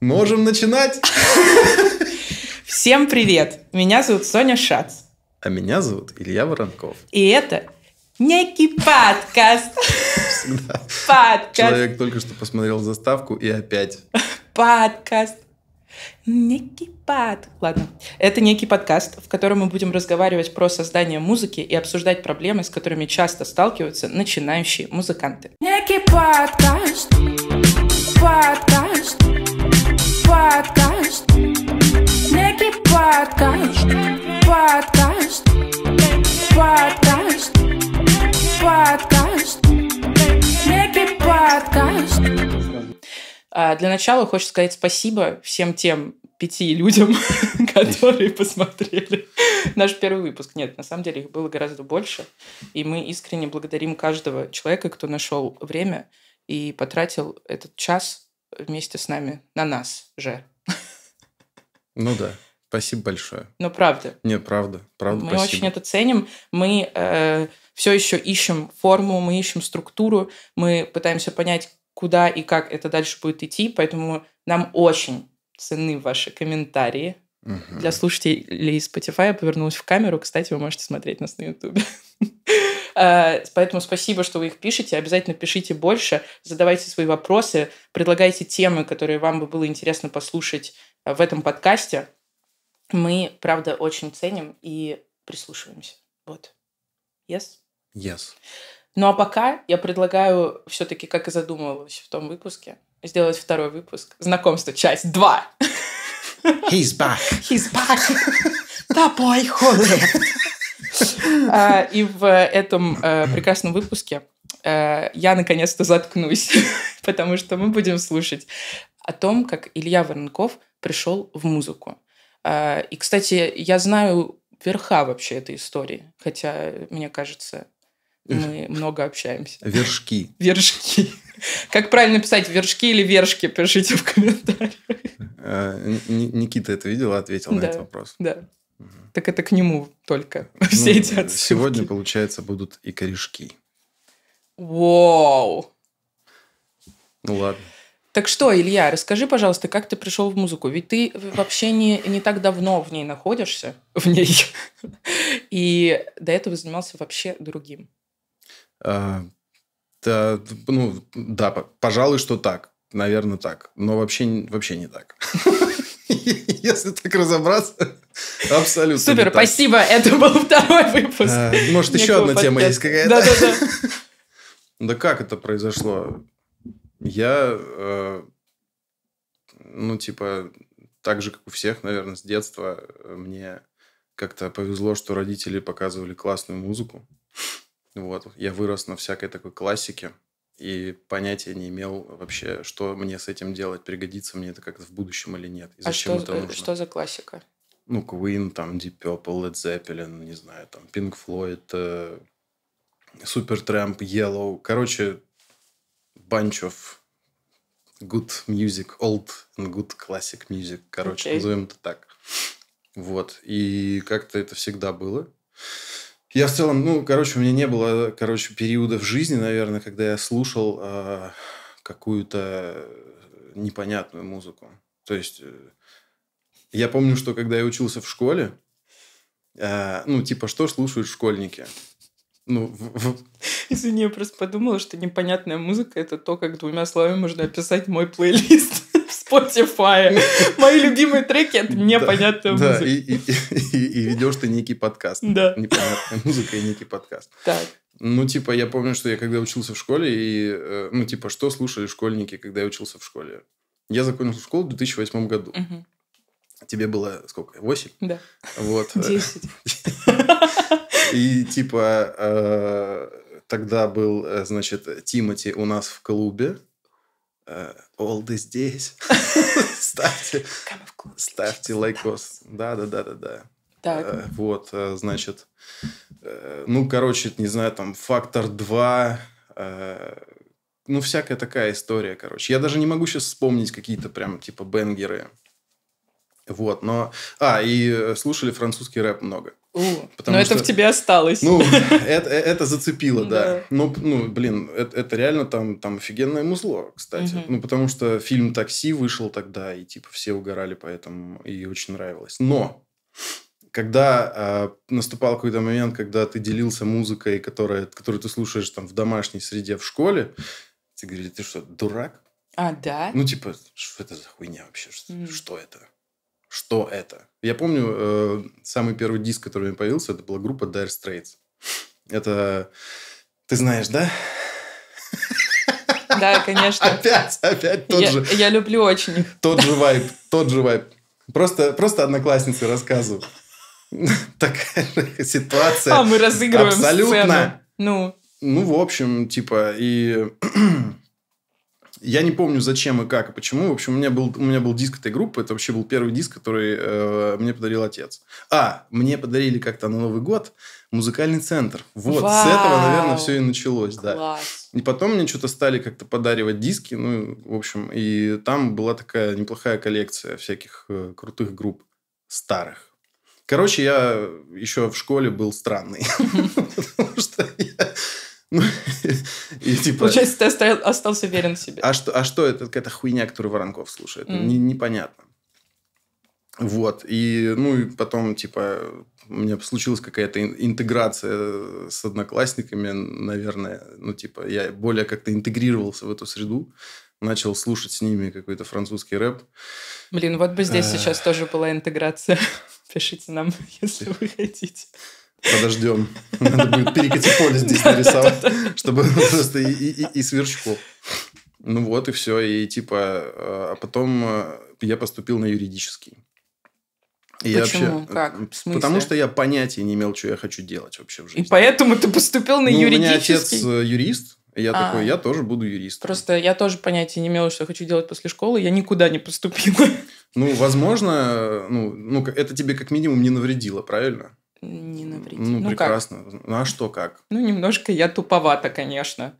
Можем начинать! Всем привет! Меня зовут Соня Шац. А меня зовут Илья Воронков. И это некий подкаст. Подкаст. Человек только что посмотрел заставку и опять. Подкаст. Некий под... Ладно. Это некий подкаст, в котором мы будем разговаривать про создание музыки и обсуждать проблемы, с которыми часто сталкиваются начинающие музыканты. Некий подкаст подкаст, подкаст, некий подкаст, подкаст, подкаст, подкаст, некий подкаст. А, для начала хочу сказать спасибо всем тем пяти людям, которые посмотрели наш первый выпуск. Нет, на самом деле их было гораздо больше. И мы искренне благодарим каждого человека, кто нашел время и потратил этот час вместе с нами на нас же. Ну да. Спасибо большое. Но правда. Нет, правда. Правда, Мы спасибо. очень это ценим. Мы э, все еще ищем форму, мы ищем структуру, мы пытаемся понять, куда и как это дальше будет идти, поэтому нам очень ценны ваши комментарии. Угу. Для слушателей Spotify я повернулась в камеру. Кстати, вы можете смотреть нас на YouTube. Э, поэтому спасибо, что вы их пишете. Обязательно пишите больше, задавайте свои вопросы, предлагайте темы, которые вам бы было интересно послушать э, в этом подкасте. Мы, правда, очень ценим и прислушиваемся. Вот. Yes? Yes. Ну а пока я предлагаю все-таки, как и задумывалась в том выпуске, сделать второй выпуск. Знакомство, часть 2. He's back. He's back. The boy who left. А, и в этом э, прекрасном выпуске э, я наконец-то заткнусь, потому что мы будем слушать о том, как Илья Воронков пришел в музыку. А, и, кстати, я знаю верха вообще этой истории, хотя, мне кажется, мы много общаемся. Вершки. Вершки. Как правильно писать, вершки или вершки? Пишите в комментариях. Э, Никита это видел, ответил на этот вопрос. Да. Так это к нему только ну, все эти отсылки. Сегодня, получается, будут и корешки. Вау! Ну ладно. Так что, Илья, расскажи, пожалуйста, как ты пришел в музыку? Ведь ты вообще не, не так давно в ней находишься, в ней, и до этого занимался вообще другим. А, да, ну, да, пожалуй, что так. Наверное, так. Но вообще, вообще не так. Если так разобраться, абсолютно. Супер, спасибо. Это был второй выпуск. А, может, еще одна тема есть какая-то? Да, да, да. Да как это произошло? Я, э, ну, типа, так же, как у всех, наверное, с детства э, мне как-то повезло, что родители показывали классную музыку. Вот, я вырос на всякой такой классике и понятия не имел вообще, что мне с этим делать, пригодится мне это как-то в будущем или нет. И а что, это э, нужно? что за классика? Ну, Queen, там, Deep Purple, Led Zeppelin, не знаю, там, Pink Floyd, э, Supertramp, Yellow. Короче, bunch of good music, old and good classic music. Короче, okay. назовем это так. Вот. И как-то это всегда было. Я в целом, ну, короче, у меня не было, короче, периода в жизни, наверное, когда я слушал э, какую-то э, непонятную музыку. То есть э, я помню, что когда я учился в школе, э, ну, типа, что слушают школьники? Ну, в, в... Извини, я просто подумала, что непонятная музыка это то, как двумя словами можно описать мой плейлист. Spotify. Мои любимые треки — это непонятная музыка. Да, и, ведешь ты некий подкаст. Да. Непонятная музыка и некий подкаст. Так. Ну, типа, я помню, что я когда учился в школе, и, э, ну, типа, что слушали школьники, когда я учился в школе? Я закончил школу в 2008 году. Угу. Тебе было сколько? 8? Да. Вот. 10. И, типа, э, тогда был, э, значит, Тимати у нас в клубе. Э, Олды здесь. ставьте, ставьте лайкос. Да, да, да, да, да. Так. Э, вот, э, значит, ну, короче, не знаю, там, фактор 2, ну, всякая такая история, короче. Я даже не могу сейчас вспомнить какие-то прям, типа, бенгеры. Вот, но... А, и слушали французский рэп много. Потому Но что, это в тебе осталось. Ну, это, э, это зацепило, да. Ну, ну, блин, это, это реально там, там офигенное музло, кстати. Угу. Ну, потому что фильм «Такси» вышел тогда, и типа все угорали поэтому, и очень нравилось. Но когда э, наступал какой-то момент, когда ты делился музыкой, которая, которую ты слушаешь там в домашней среде, в школе, тебе говорили, ты что, дурак? А, да? Ну, типа, что это за хуйня вообще? Что, mm. что это? что это. Я помню, э, самый первый диск, который у меня появился, это была группа Dire Straits. Это... Ты знаешь, да? Да, конечно. Опять, опять тот я, же... Я люблю очень их. Тот же вайб, тот же вайб. Просто, просто одноклассницы рассказывают. Такая ситуация. А, мы разыгрываем Абсолютно. Сцену. Ну. Ну, в общем, типа, и я не помню, зачем и как, и почему. В общем, у меня был, у меня был диск этой группы. Это вообще был первый диск, который э, мне подарил отец. А, мне подарили как-то на Новый год музыкальный центр. Вот, Вау! с этого, наверное, все и началось. Класс. Да. И потом мне что-то стали как-то подаривать диски. Ну, в общем, и там была такая неплохая коллекция всяких э, крутых групп старых. Короче, я еще в школе был странный. Потому что типа... Получается, ты оставил, остался верен себе. А что, а что это какая-то хуйня, которую Воронков слушает? Mm. Не, непонятно. Вот. И, ну, и потом, типа, у меня случилась какая-то интеграция с одноклассниками, наверное. Ну, типа, я более как-то интегрировался в эту среду. Начал слушать с ними какой-то французский рэп. Блин, вот бы здесь сейчас тоже была интеграция. Пишите нам, если вы хотите. Подождем. Надо будет перекати поле здесь нарисовать, чтобы просто и, сверчку. Ну вот и все. И типа, а, а потом э, я поступил на юридический. Почему? Я вообще, э, как? Потому что я понятия не имел, что я хочу делать вообще в жизни. И поэтому ты поступил на ну, юридический? У меня отец э, юрист, и я а, такой, я тоже буду юристом. Просто я тоже понятия не имел, что я хочу делать после школы, я никуда не поступила. Ну, возможно, ну, ну это тебе как минимум не навредило, правильно? не навредить. Ну, ну прекрасно. Как? Ну, а что как? Ну, немножко я туповата, конечно.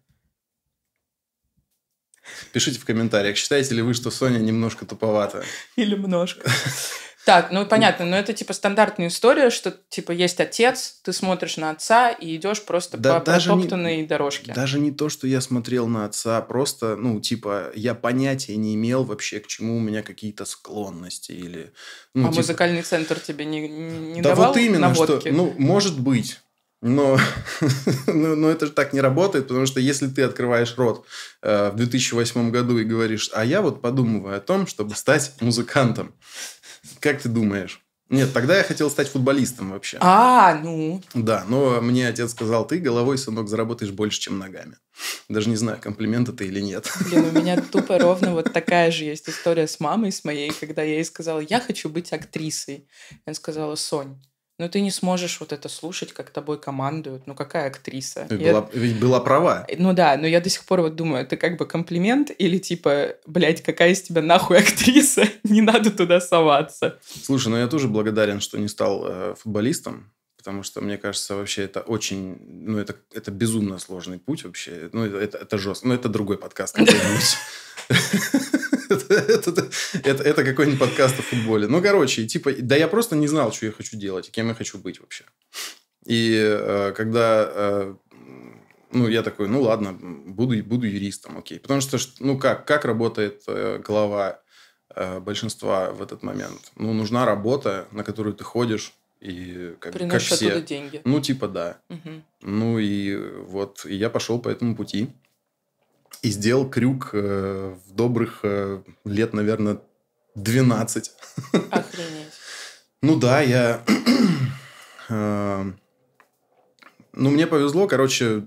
Пишите в комментариях, считаете ли вы, что Соня немножко туповата? Или немножко. Так, ну понятно, но это типа стандартная история, что типа есть отец, ты смотришь на отца и идешь просто да, по протоптанной не, дорожке. Даже не то, что я смотрел на отца, просто, ну, типа, я понятия не имел вообще, к чему у меня какие-то склонности или... Ну, а типа... музыкальный центр тебе не, не да давал Да вот именно, наводки? что, ну, может быть. Но, но, но это же так не работает, потому что если ты открываешь рот э, в 2008 году и говоришь, а я вот подумываю о том, чтобы стать музыкантом, как ты думаешь? Нет, тогда я хотел стать футболистом вообще. А, ну. Да, но мне отец сказал, ты головой, сынок, заработаешь больше, чем ногами. Даже не знаю, комплимент это или нет. Блин, у меня тупо ровно вот такая же есть история с мамой, с моей, когда я ей сказала, я хочу быть актрисой. Она сказала, Сонь, но ты не сможешь вот это слушать, как тобой командуют. Ну, какая актриса? Ты я... была, ведь была права. Э, ну да, но я до сих пор вот думаю, это как бы комплимент или типа, блядь, какая из тебя нахуй актриса? не надо туда соваться. Слушай, ну я тоже благодарен, что не стал э, футболистом, потому что, мне кажется, вообще это очень, ну, это, это безумно сложный путь вообще. Ну, это, это жестко. Но ну это другой подкаст. Это какой-нибудь подкаст о футболе. Ну, короче, типа, да я просто не знал, что я хочу делать, кем я хочу быть вообще. И э, когда э, ну, я такой, ну, ладно, буду, буду юристом, окей. Потому что, ну, как, как работает э, голова большинства в этот момент? Ну, нужна работа, на которую ты ходишь, и как, Приносит как все. деньги. Ну, типа, да. Угу. Ну, и вот, и я пошел по этому пути и сделал крюк э, в добрых э, лет, наверное, 12. Охренеть. Ну да, я... Эм, ну, мне повезло, короче,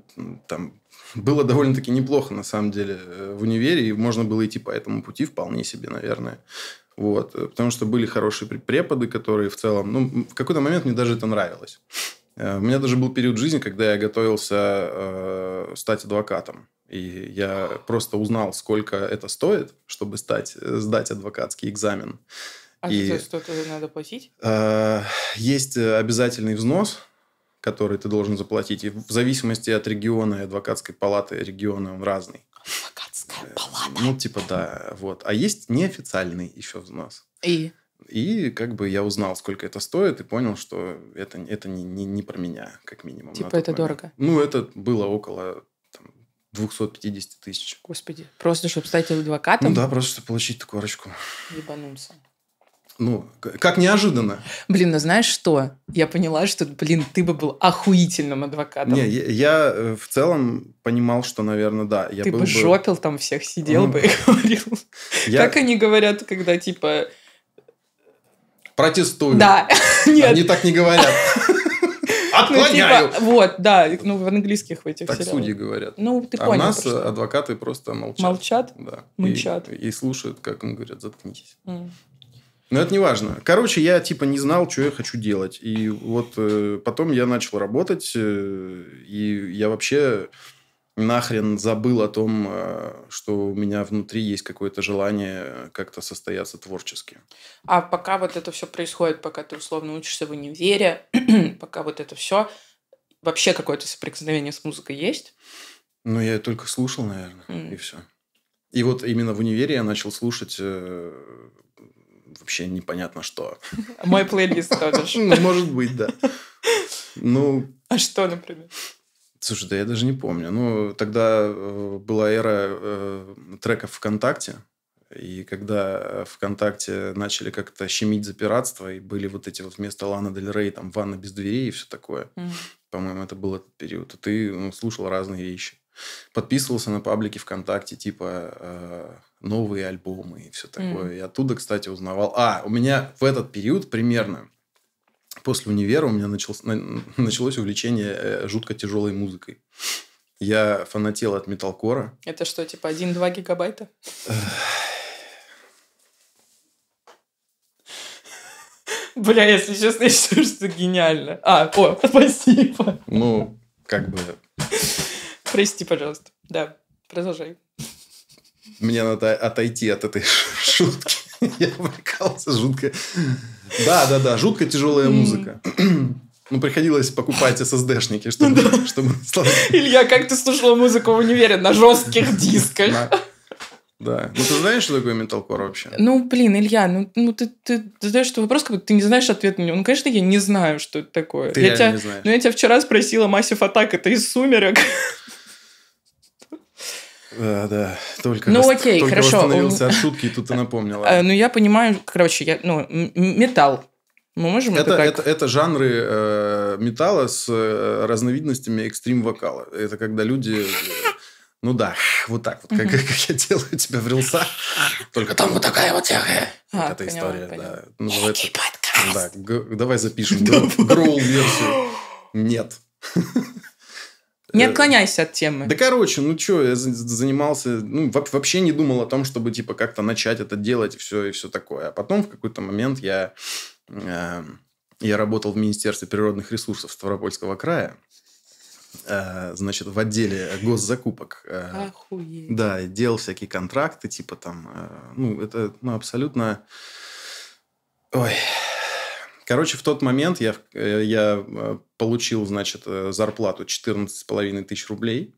там было довольно-таки неплохо, на самом деле, э, в универе, и можно было идти по этому пути вполне себе, наверное. Вот. Потому что были хорошие преподы, которые в целом... Ну, в какой-то момент мне даже это нравилось. У меня даже был период жизни, когда я готовился э, стать адвокатом. И я просто узнал, сколько это стоит, чтобы стать, э, сдать адвокатский экзамен. А и, что-то надо платить? Э, есть э, обязательный взнос, который ты должен заплатить. И в зависимости от региона и адвокатской палаты региона он разный. Адвокатская э, палата. Ну, типа, да. Вот. А есть неофициальный еще взнос. И? И как бы я узнал, сколько это стоит, и понял, что это, это не, не, не про меня, как минимум. Типа это момент. дорого? Ну, это было около 250 тысяч. Господи, просто чтобы стать адвокатом? Ну да, просто чтобы получить такую корочку. Ебанулся. Ну, как неожиданно. Блин, ну знаешь что? Я поняла, что, блин, ты бы был охуительным адвокатом. Не, я, я э, в целом понимал, что, наверное, да. Я ты был бы жопил там всех, сидел ну, бы и говорил. Я... Как они говорят, когда типа... Протестую. Да. Нет. Они так не говорят. Отклоняю. Ну, типа, вот, да, ну в английских в этих Так судьи говорят. Ну, ты а понял. у нас адвокаты просто молчат. Молчат? Да. Молчат. И, слушают, как им говорят, заткнитесь. Но это не важно. Короче, я типа не знал, что я хочу делать. И вот э, потом я начал работать, э, и я вообще нахрен забыл о том, э, что у меня внутри есть какое-то желание э, как-то состояться творчески. А пока вот это все происходит, пока ты условно учишься в универе, пока вот это все, вообще какое-то соприкосновение с музыкой есть? Ну, я только слушал, наверное, mm. и все. И вот именно в универе я начал слушать э, вообще непонятно что. Мой плейлист тоже. Ну, может быть, да. Ну. А что, например? Слушай, да я даже не помню. Ну, тогда э, была эра э, треков ВКонтакте. И когда э, ВКонтакте начали как-то щемить за пиратство, и были вот эти вот вместо Лана Дель Рей, там, ванна без дверей и все такое. Mm. По-моему, это был этот период. И ты ну, слушал разные вещи. Подписывался на паблики ВКонтакте, типа э, новые альбомы и все такое. Mm. И оттуда, кстати, узнавал. А, у меня в этот период примерно после универа у меня началось, началось увлечение э, жутко тяжелой музыкой. Я фанател от металкора. Это что, типа 1-2 гигабайта? Бля, если честно, я считаю, что это гениально. А, о, спасибо. Ну, как бы... Прости, пожалуйста. Да, продолжай. Мне надо отойти от этой шутки. я увлекался жутко. Да, да, да, жутко тяжелая музыка. Ну, приходилось покупать SSD-шники, чтобы... чтобы... Илья, как ты слушал музыку в универе? На жестких дисках. Да. Ну, ты знаешь, что такое металкор вообще? Ну, блин, Илья, ну, ну ты, ты, ты задаешь что вопрос, как будто ты не знаешь ответ на него. Ну, конечно, я не знаю, что это такое. Ты я тебя, не знаешь. Ну, я тебя вчера спросила, Массив Атак, это из «Сумерек». Да, э, да, только, ну, окей, только хорошо. восстановился от шутки, и тут ты э, напомнила. Э, ну, я понимаю, короче, я, ну, металл. Мы можем это, это, как... это, это жанры э, металла с э, разновидностями экстрим-вокала. Это когда люди... Ну да, вот так вот, как, как я делаю тебя в рилсах. Только там вот такая вот тяга. А, эта история, да. Называется... Да, давай запишем гроул-версию. Нет. Не э, отклоняйся от темы. Да, короче, ну что, я занимался, ну, вообще не думал о том, чтобы, типа, как-то начать это делать, все, и все такое. А потом в какой-то момент я, э, я работал в Министерстве природных ресурсов Ставропольского края, э, значит, в отделе госзакупок. Э, Охуеть. Да, делал всякие контракты, типа, там, э, ну, это, ну, абсолютно... Ой, Короче, в тот момент я, э, я э, получил, значит, э, зарплату 14,5 тысяч рублей.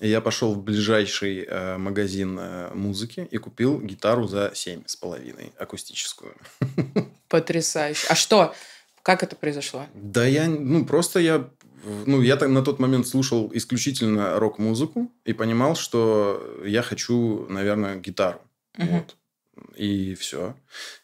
И я пошел в ближайший магазин музыки и купил гитару за 7,5, акустическую. Потрясающе. А что? Как это произошло? Да я, ну, просто я ну, я на тот момент слушал исключительно рок-музыку и понимал, что я хочу, наверное, гитару. Угу. Вот. И все.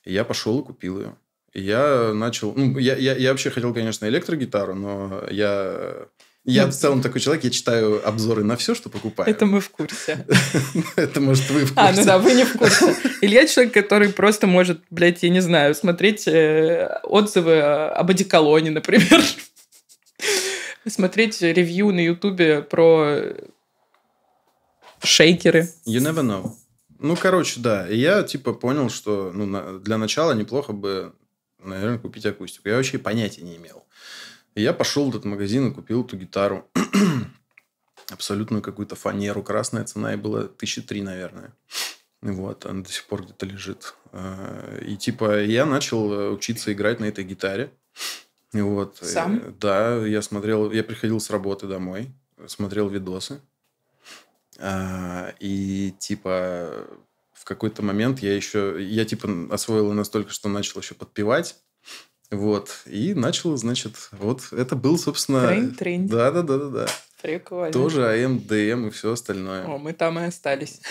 И я пошел и купил ее я начал... Ну, я, я, я вообще хотел, конечно, электрогитару, но я... Я ну, в целом такой человек, я читаю обзоры на все, что покупаю. Это мы в курсе. Это, может, вы в курсе. А, ну да, вы не в курсе. Илья человек, который просто может, блядь, я не знаю, смотреть э, отзывы э, об одеколоне, например. Смотреть ревью на Ютубе про шейкеры. You never know. Ну, короче, да. И я, типа, понял, что ну, для начала неплохо бы наверное, купить акустику. Я вообще понятия не имел. я пошел в этот магазин и купил эту гитару. Абсолютную какую-то фанеру. Красная цена и была тысячи три, наверное. Вот, она до сих пор где-то лежит. Э, и типа я начал э, учиться играть на этой гитаре. Вот. Э, Сам? Да, я смотрел, я приходил с работы домой, смотрел видосы. И типа в какой-то момент я еще, я типа освоил настолько, что начал еще подпевать. Вот. И начал, значит, вот это был, собственно... Трейн, трейн. Да, да, да, да, да. Прикольно. Тоже АМДМ и все остальное. О, мы там и остались.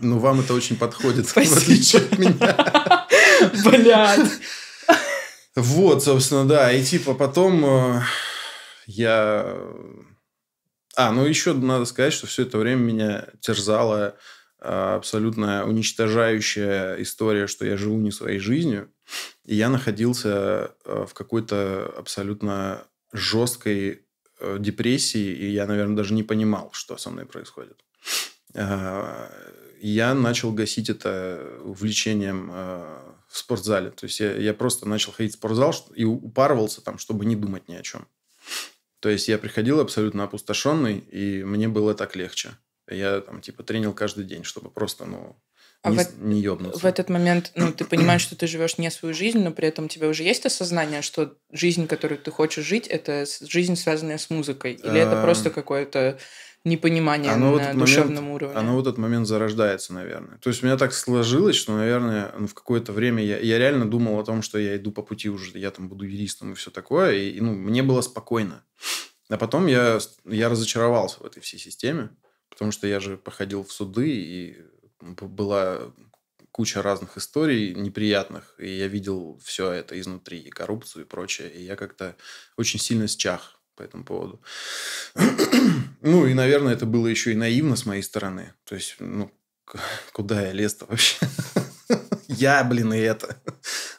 Ну, вам это очень подходит, Спасибо. в отличие от меня. Блядь. Вот, собственно, да. И типа потом э, я... А, ну еще надо сказать, что все это время меня терзало а, абсолютно уничтожающая история, что я живу не своей жизнью. И я находился а, в какой-то абсолютно жесткой э, депрессии, и я, наверное, даже не понимал, что со мной происходит. А, я начал гасить это увлечением в спортзале. То есть я, я просто начал ходить в спортзал и упарывался там, чтобы не думать ни о чем. То есть я приходил абсолютно опустошенный, и мне было так легче. Я там типа тренил каждый день, чтобы просто, ну, а не, в, не ёбнуться. В этот момент, ну, ты понимаешь, что ты живешь не свою жизнь, но при этом у тебя уже есть осознание, что жизнь, которую ты хочешь жить, это жизнь, связанная с музыкой? Или это просто эм. какое-то непонимание оно на душевном момент, уровне? Оно в этот момент зарождается, наверное. То есть у меня так сложилось, что, наверное, ну, в какое-то время я, я реально думал о том, что я иду по пути уже, я там буду юристом и все такое, и ну, мне было спокойно. А потом я, я разочаровался в этой всей системе. Потому что я же походил в суды, и была куча разных историй неприятных, и я видел все это изнутри, и коррупцию, и прочее. И я как-то очень сильно счах по этому поводу. ну, и, наверное, это было еще и наивно с моей стороны. То есть, ну, куда я лез-то вообще? я, блин, и это.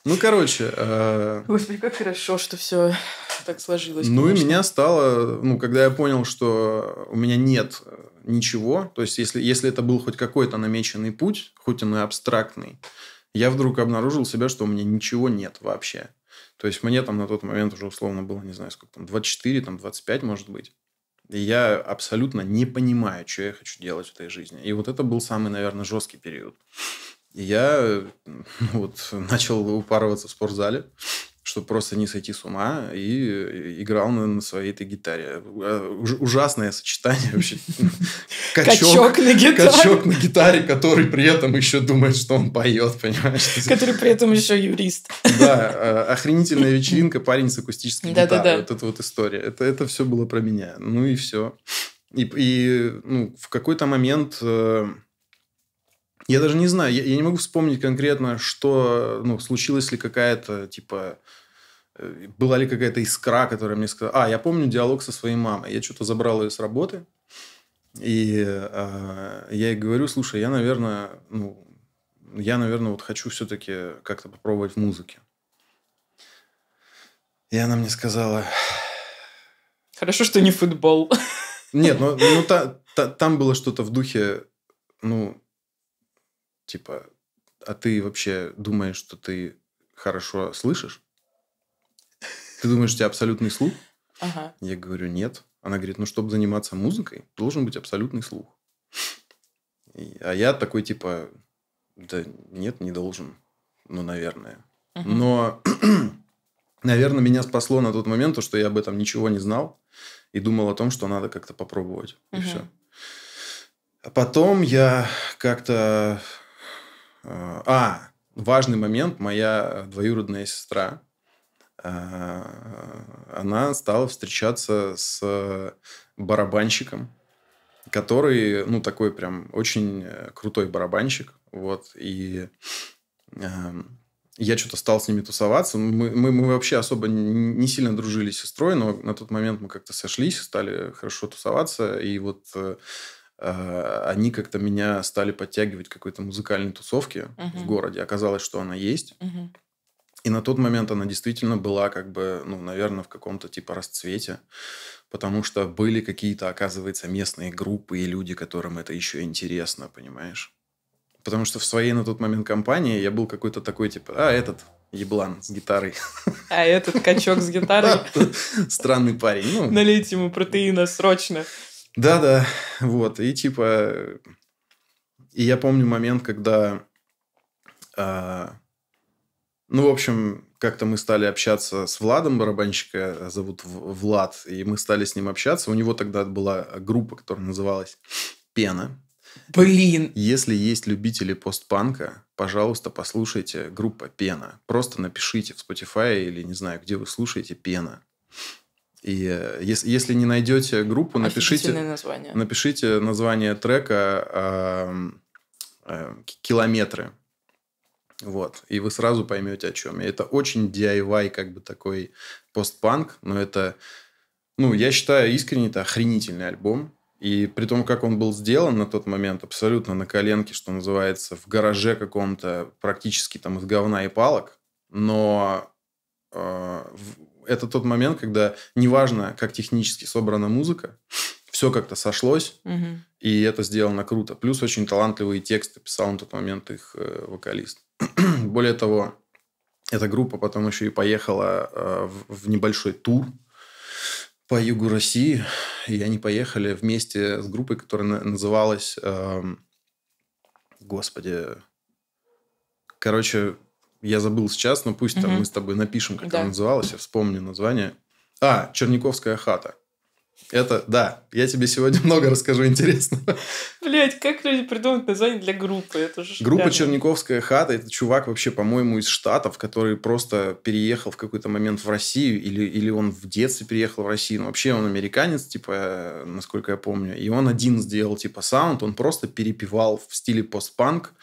ну, короче... Э... Господи, как хорошо, что все так сложилось. Ну и меня стало, ну, когда я понял, что у меня нет э, ничего, то есть если, если это был хоть какой-то намеченный путь, хоть он и абстрактный, я вдруг обнаружил себя, что у меня ничего нет вообще. То есть мне там на тот момент уже условно было, не знаю, сколько там, 24, там 25, может быть. И я абсолютно не понимаю, что я хочу делать в этой жизни. И вот это был самый, наверное, жесткий период. И я э, вот, начал упарываться в спортзале чтобы просто не сойти с ума, и э, играл на, на своей этой гитаре. А, ужасное сочетание вообще. Качок, на гитаре. Качок на гитаре, который при этом еще думает, что он поет, понимаешь? Который при этом еще юрист. Да, а, охренительная вечеринка, парень с акустической гитарой. Вот эта вот история. Это, это все было про меня. Ну и все. И, ну, в какой-то момент... Э, я даже не знаю, я, я не могу вспомнить конкретно, что, ну, случилась ли какая-то, типа, была ли какая-то искра, которая мне сказала... А, я помню диалог со своей мамой. Я что-то забрал ее с работы, и э, я ей говорю, слушай, я, наверное, ну, я, наверное, вот хочу все-таки как-то попробовать в музыке. И она мне сказала... Хорошо, что не футбол. Нет, ну, ну та, та, там было что-то в духе, ну, типа, а ты вообще думаешь, что ты хорошо слышишь? Ты думаешь, у тебя абсолютный слух? Ага. Я говорю, нет. Она говорит, ну, чтобы заниматься музыкой, должен быть абсолютный слух. И, а я такой, типа, да нет, не должен. Ну, наверное. Угу. Но, наверное, меня спасло на тот момент то, что я об этом ничего не знал и думал о том, что надо как-то попробовать. Угу. И все. А потом я как-то... Э, а, важный момент. Моя двоюродная сестра, Э, она стала встречаться с барабанщиком, который, ну, такой прям очень э, крутой барабанщик, вот, и эм, я что-то стал с ними тусоваться. Мы, мы, мы вообще особо не сильно дружили с сестрой, но на тот момент мы как-то сошлись, стали хорошо тусоваться. И вот э, э они как-то меня стали подтягивать к какой-то музыкальной тусовке uh-huh. в городе. Оказалось, что она есть. Uh-huh. И на тот момент она действительно была как бы, ну, наверное, в каком-то типа расцвете, потому что были какие-то, оказывается, местные группы и люди, которым это еще интересно, понимаешь? Потому что в своей на тот момент компании я был какой-то такой, типа, а, этот еблан с гитарой. А этот качок с гитарой? Странный парень. Ну, Налейте ему протеина срочно. Да-да, вот. И типа... И я помню момент, когда а, ну, в общем, как-то мы стали общаться с Владом барабанщика, а зовут Влад, и мы стали с ним общаться. У него тогда была группа, которая называлась «Пена». Блин! Если есть любители постпанка, пожалуйста, послушайте группа «Пена». Просто напишите в Spotify или не знаю, где вы слушаете «Пена». И э, если, если не найдете группу, напишите название. напишите название трека а, э, э, «Километры». Вот. И вы сразу поймете, о чем И Это очень DIY, как бы такой постпанк, но это, ну, я считаю, искренне это охренительный альбом. И при том, как он был сделан на тот момент, абсолютно на коленке, что называется, в гараже каком-то, практически там из говна и палок, но э, это тот момент, когда неважно, как технически собрана музыка, все как-то сошлось, угу. и это сделано круто. Плюс очень талантливые тексты писал на тот момент их э, вокалист. Более того, эта группа потом еще и поехала э, в небольшой тур по югу России. И они поехали вместе с группой, которая называлась... Эм, господи... Короче, я забыл сейчас, но пусть угу. там мы с тобой напишем, как да. она называлась, я вспомню название. А, Черниковская хата. Это, да, я тебе сегодня много расскажу интересного. Блять, как люди придумывают название для группы? Это же Группа реально. «Черниковская хата» — это чувак вообще, по-моему, из Штатов, который просто переехал в какой-то момент в Россию, или, или он в детстве переехал в Россию. Ну, вообще он американец, типа, э, насколько я помню. И он один сделал, типа, саунд. Он просто перепевал в стиле постпанк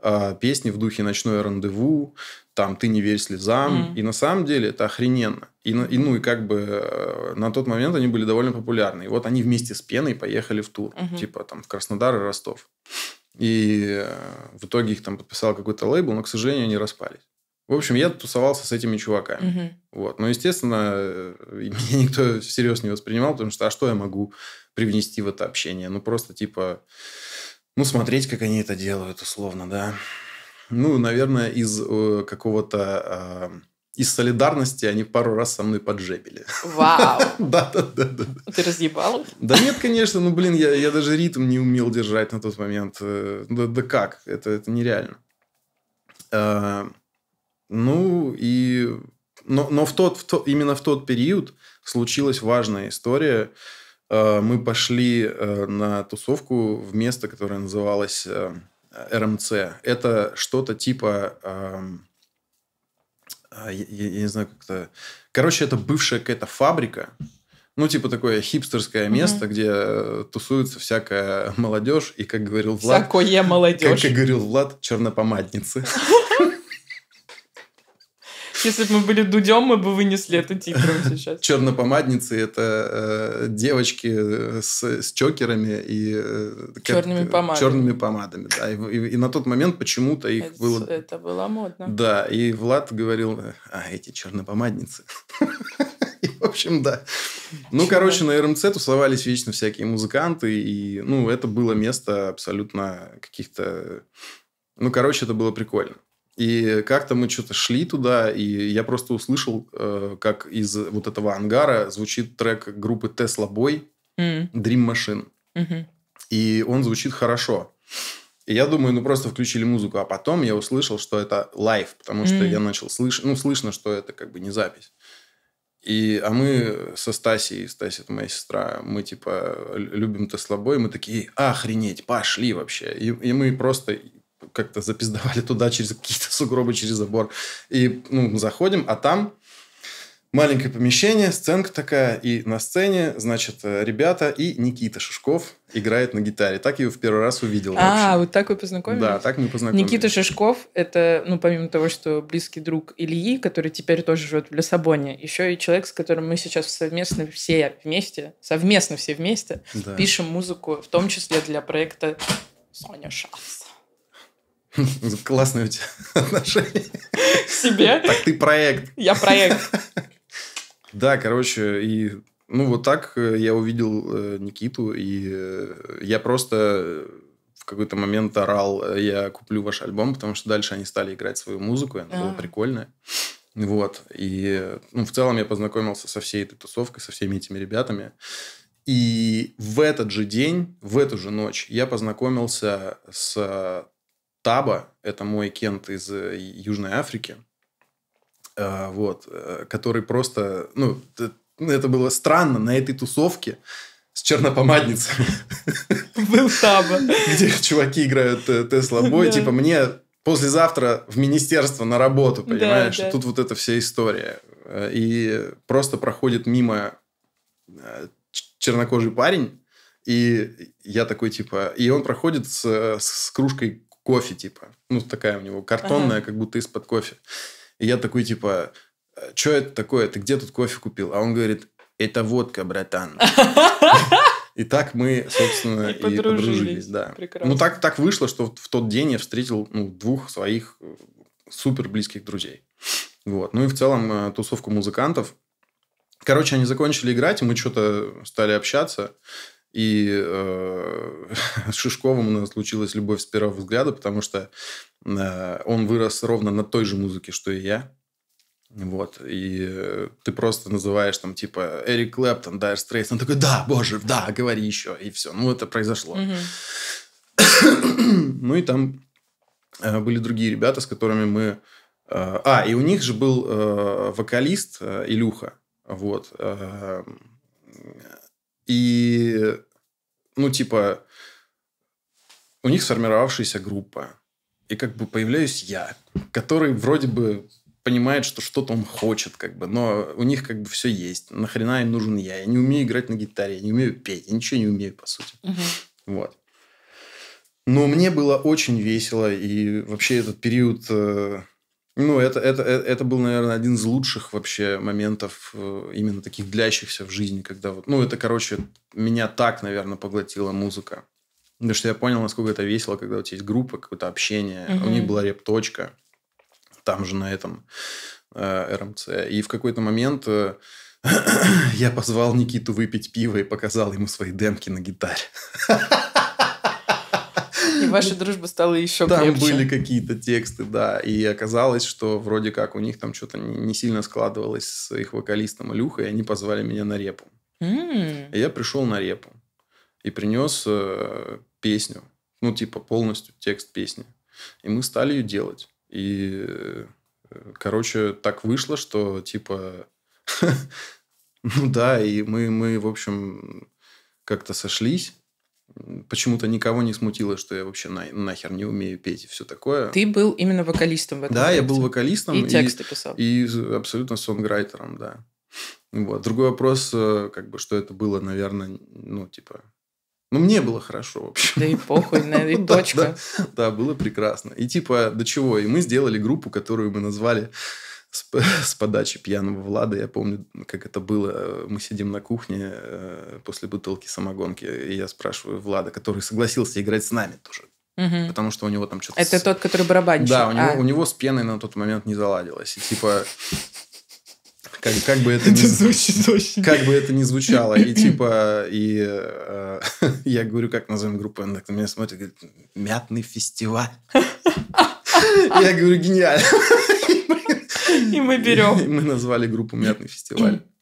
э, песни в духе «Ночное рандеву», там ты не веришь слезам. Mm. И на самом деле это охрененно. И, и ну и как бы э, на тот момент они были довольно популярны. И вот они вместе с пеной поехали в тур, mm-hmm. типа там в Краснодар и Ростов. И э, в итоге их там подписал какой-то лейбл, но, к сожалению, они распались. В общем, я тусовался с этими чуваками. Mm -hmm. Вот. Но, естественно, э, меня никто всерьез не воспринимал, потому что а что я могу привнести в это общение? Ну, просто типа, ну, смотреть, как они это делают, условно, да. Ну, наверное, из э, какого-то... Э, из солидарности они пару раз со мной поджепили. Вау! да, да, да, да. Ты разъебал их? Да нет, конечно, ну блин, я, я даже ритм не умел держать на тот момент. Э, да, да как? Это, это нереально. А, ну и... Но, но в тот, в то, именно в тот период случилась важная история. А, мы пошли э, на тусовку в место, которое называлось э, РМЦ, это что-то типа... Эм, я, я не знаю, как это... Короче, это бывшая какая-то фабрика, ну, типа такое хипстерское место, mm-hmm. где э, тусуется всякая молодежь, и, как говорил Влад... Всякое молодежь. Как, как говорил Влад, чернопомадницы. Если бы мы были дудем, мы бы вынесли это титром сейчас. Чернопомадницы — это э, девочки с, с чокерами и... Э, черными помадами. Черными помадами, да. И, и, и на тот момент почему-то их это, было... Это было модно. Да, и Влад говорил, а, эти чернопомадницы. И, в общем, да. Ну, короче, на РМЦ эм тусовались вечно всякие музыканты, и, ну, это было место абсолютно каких-то... Ну, короче, это было прикольно. И как-то мы что-то шли туда, и я просто услышал, э, как из вот этого ангара звучит трек группы Tesla Boy mm. Dream Machine. Mm-hmm. И он звучит хорошо. И я думаю, ну просто включили музыку, а потом я услышал, что это лайв, потому что mm. я начал слышать, ну слышно, что это как бы не запись. И, а мы со Стасей, Стаси это моя сестра, мы типа любим Теслобой, мы такие, охренеть, пошли вообще. И, и мы просто как-то запиздавали туда через какие-то сугробы, через забор. И ну, заходим, а там маленькое помещение, сценка такая, и на сцене, значит, ребята и Никита Шишков играет на гитаре. Так я его в первый раз увидел. А, вот так вы познакомились? Да, так мы познакомились. Никита Шишков – это, ну, помимо того, что близкий друг Ильи, который теперь тоже живет в Лиссабоне, еще и человек, с которым мы сейчас совместно все вместе, совместно все вместе да. пишем музыку, в том числе для проекта «Соня Шанс». Классные у тебя отношения. себе? Так ты проект. Я проект. Да, короче, и ну вот так э, я увидел э, Никиту, и э, я просто в какой-то момент орал, я куплю ваш альбом, потому что дальше они стали играть свою музыку, и она а была прикольная. Вот. И ну, в целом я познакомился со всей этой тусовкой, со всеми этими ребятами. И в этот же день, в эту же ночь я познакомился с Таба, это мой кент из э, Южной Африки, э, вот, э, который просто, ну, ну, это было странно, на этой тусовке с чернопомадницами. Был Таба. Где чуваки играют Тесла Бой, типа, мне послезавтра в министерство на работу, понимаешь? Тут вот эта вся история. И просто проходит мимо чернокожий парень, и я такой, типа... И он проходит с, с кружкой кофе, типа. Ну, такая у него картонная, ага. как будто из-под кофе. И я такой, типа, «Э, что это такое? Ты где тут кофе купил? А он говорит, это водка, братан. И так мы, собственно, и, подружились. да. Ну, так, так вышло, что в тот день я встретил ну, двух своих э, супер близких друзей. Вот. Ну и в целом э, тусовку музыкантов. Короче, они закончили играть, мы что-то стали общаться. И э, с Шишковым у нас случилась любовь с первого взгляда, потому что э, он вырос ровно на той же музыке, что и я. Вот. И э, ты просто называешь там типа Эрик Клэптон, Дайр Стрейс. Он такой, да, боже, да, говори еще. И все. Ну, это произошло. ну, и там э, были другие ребята, с которыми мы... Э, а, и у них же был э, вокалист Илюха. Вот. И, ну, типа, у них сформировавшаяся группа. И как бы появляюсь я, который вроде бы понимает, что что-то он хочет, как бы, но у них как бы все есть. Нахрена им нужен я? Я не умею играть на гитаре, я не умею петь, я ничего не умею, по сути. Угу. Вот. Но мне было очень весело, и вообще этот период э, ну, это, это, э, это был, наверное, один из лучших вообще моментов э, именно таких длящихся в жизни, когда вот... Ну, это, короче, меня так, наверное, поглотила музыка. Потому что я понял, насколько это весело, когда у тебя есть группа, какое-то общение. Угу. У них была репточка там же на этом э, РМЦ. Эм и в какой-то момент э, я позвал Никиту выпить пиво и показал ему свои демки на гитаре. и ваша дружба стала еще там крепче. Там были какие-то тексты, да, и оказалось, что вроде как у них там что-то не сильно складывалось с их вокалистом Илюхой, и они позвали меня на репу. И я пришел на репу и принес э, песню, ну типа полностью текст песни, и мы стали ее делать. И, э, короче, так вышло, что типа, ну да, и мы мы в общем как-то сошлись почему-то никого не смутило, что я вообще на, нахер не умею петь и все такое. Ты был именно вокалистом в этом Да, проекте. я был вокалистом. И, и тексты писал. И абсолютно сонграйтером, да. Вот. Другой вопрос, э, как бы, что это было, наверное, ну, типа... Ну, мне было хорошо, вообще. Да и похуй, на и точка. Ну да, было прекрасно. И типа, до чего? И мы сделали группу, которую мы назвали с, с подачи пьяного Влада. Я помню, как это было. Мы сидим на кухне э, после бутылки самогонки, и я спрашиваю Влада, который согласился играть с нами тоже. Угу. Потому что у него там что-то... Это с... тот, который барабанщик. Да, у него, а. у него с пеной на тот момент не заладилось. И типа... Как, как бы это, это не звучит очень. Как бы это ни звучало. И типа... И э, я говорю, как назовем группу? Она на меня смотрит говорит, мятный фестиваль. Я говорю, гениально. И мы берем. И мы назвали группу «Мятный фестиваль».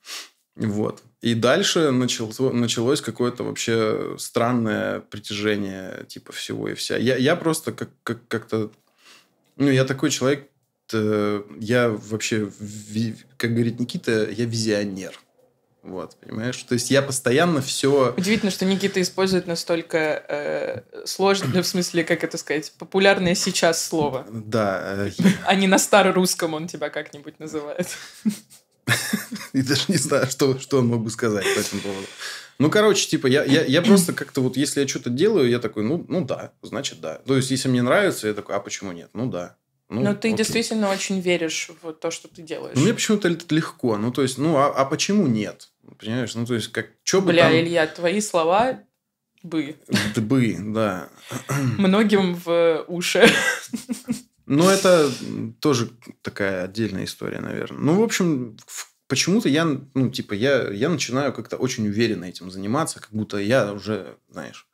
Вот. И дальше началось, какое-то вообще странное притяжение типа всего и вся. Я, я просто как, как, как-то... Ну, я такой человек, э, я вообще, как говорит Никита, я визионер. Вот, понимаешь? То есть я постоянно все... Удивительно, что Никита использует настолько э, сложное, в смысле, как это сказать, популярное сейчас слово. Да. Э... А не на старорусском он тебя как-нибудь называет. И даже не знаю, что, что он мог бы сказать по этому поводу. Ну, короче, типа, я, я, я просто как-то вот, если я что-то делаю, я такой, ну, ну да, значит да. То есть, если мне нравится, я такой, а почему нет? Ну да. Ну, Но ты окей. действительно очень веришь в то, что ты делаешь. Ну, мне почему-то это легко. Ну, то есть, ну, а, а почему нет? Понимаешь? Ну, то есть, как, что бы Бля, там... Илья, твои слова бы. Бы, да. Многим в уши. Ну, это тоже такая отдельная история, наверное. Ну, в общем, почему-то я, ну, типа, я, я начинаю как-то очень уверенно этим заниматься, как будто я уже, знаешь,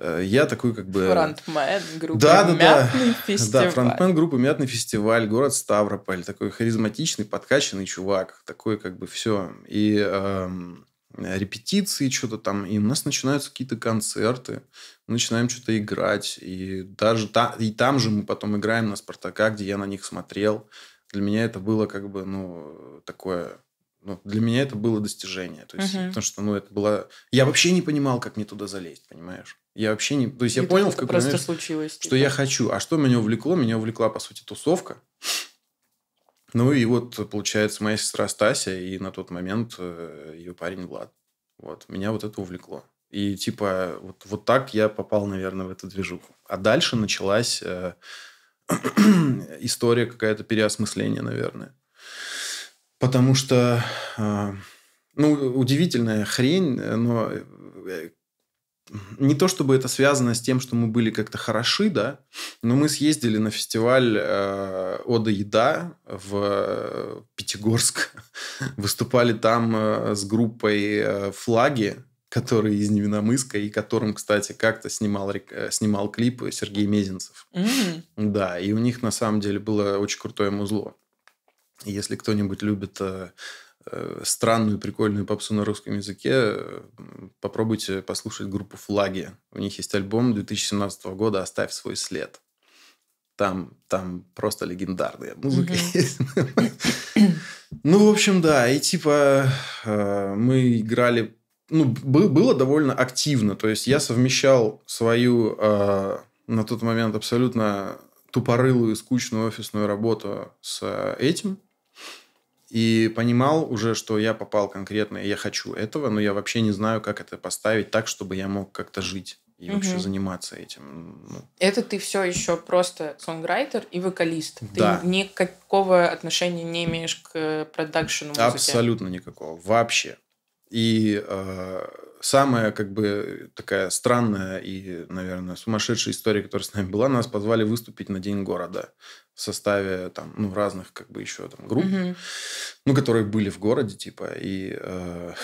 Э, я такой как бы... Фронтмен группы да, да, «Мятный да. фестиваль». Да, фронтмен группы «Мятный фестиваль», город Ставрополь. Такой харизматичный, подкачанный чувак. Такой как бы все. И эм, репетиции что-то там. И у нас начинаются какие-то концерты. Мы начинаем что-то играть. И даже та, и там же мы потом играем на «Спартака», где я на них смотрел. Для меня это было как бы, ну, такое ну, для меня это было достижение. То есть, угу. потому что, ну, это было... Я вообще не понимал, как мне туда залезть, понимаешь? Я вообще не... То есть, я И понял, в какой просто момент, случилось, что типа. я хочу. А что меня увлекло? Меня увлекла, по сути, тусовка. Ну, и вот, получается, моя сестра Стася и на тот момент э, ее парень Влад. Вот. Меня вот это увлекло. И, типа, вот, вот так я попал, наверное, в эту движуху. А дальше началась э, история какая-то переосмысление, наверное. Потому что, э, ну, удивительная хрень, но э, не то чтобы это связано с тем, что мы были как-то хороши, да, но мы съездили на фестиваль э, Ода Еда в Пятигорск, выступали там с группой Флаги, который из Невиномыска, и которым, кстати, как-то снимал, снимал клип Сергей Мезенцев. Mm-hmm. Да, и у них на самом деле было очень крутое музло. Если кто-нибудь любит э, э, странную прикольную попсу на русском языке, попробуйте послушать группу «Флаги». У них есть альбом 2017 года «Оставь свой след». Там, там просто легендарная музыка есть. Ну, в общем, да. И типа э, мы играли... Ну, было довольно активно. То есть я совмещал свою на тот момент абсолютно тупорылую, скучную офисную работу с этим – и понимал уже, что я попал конкретно, и я хочу этого, но я вообще не знаю, как это поставить так, чтобы я мог как-то жить и угу. вообще заниматься этим. Ну. Это ты все еще просто сонграйтер и вокалист. Да. Ты никакого отношения не имеешь к продакшену музыке. Абсолютно никакого. Вообще. И э, самая, как бы, такая странная и, наверное, сумасшедшая история, которая с нами была, нас позвали выступить на День города в составе там, ну, разных, как бы, еще там групп, угу. ну, которые были в городе, типа, и... Э,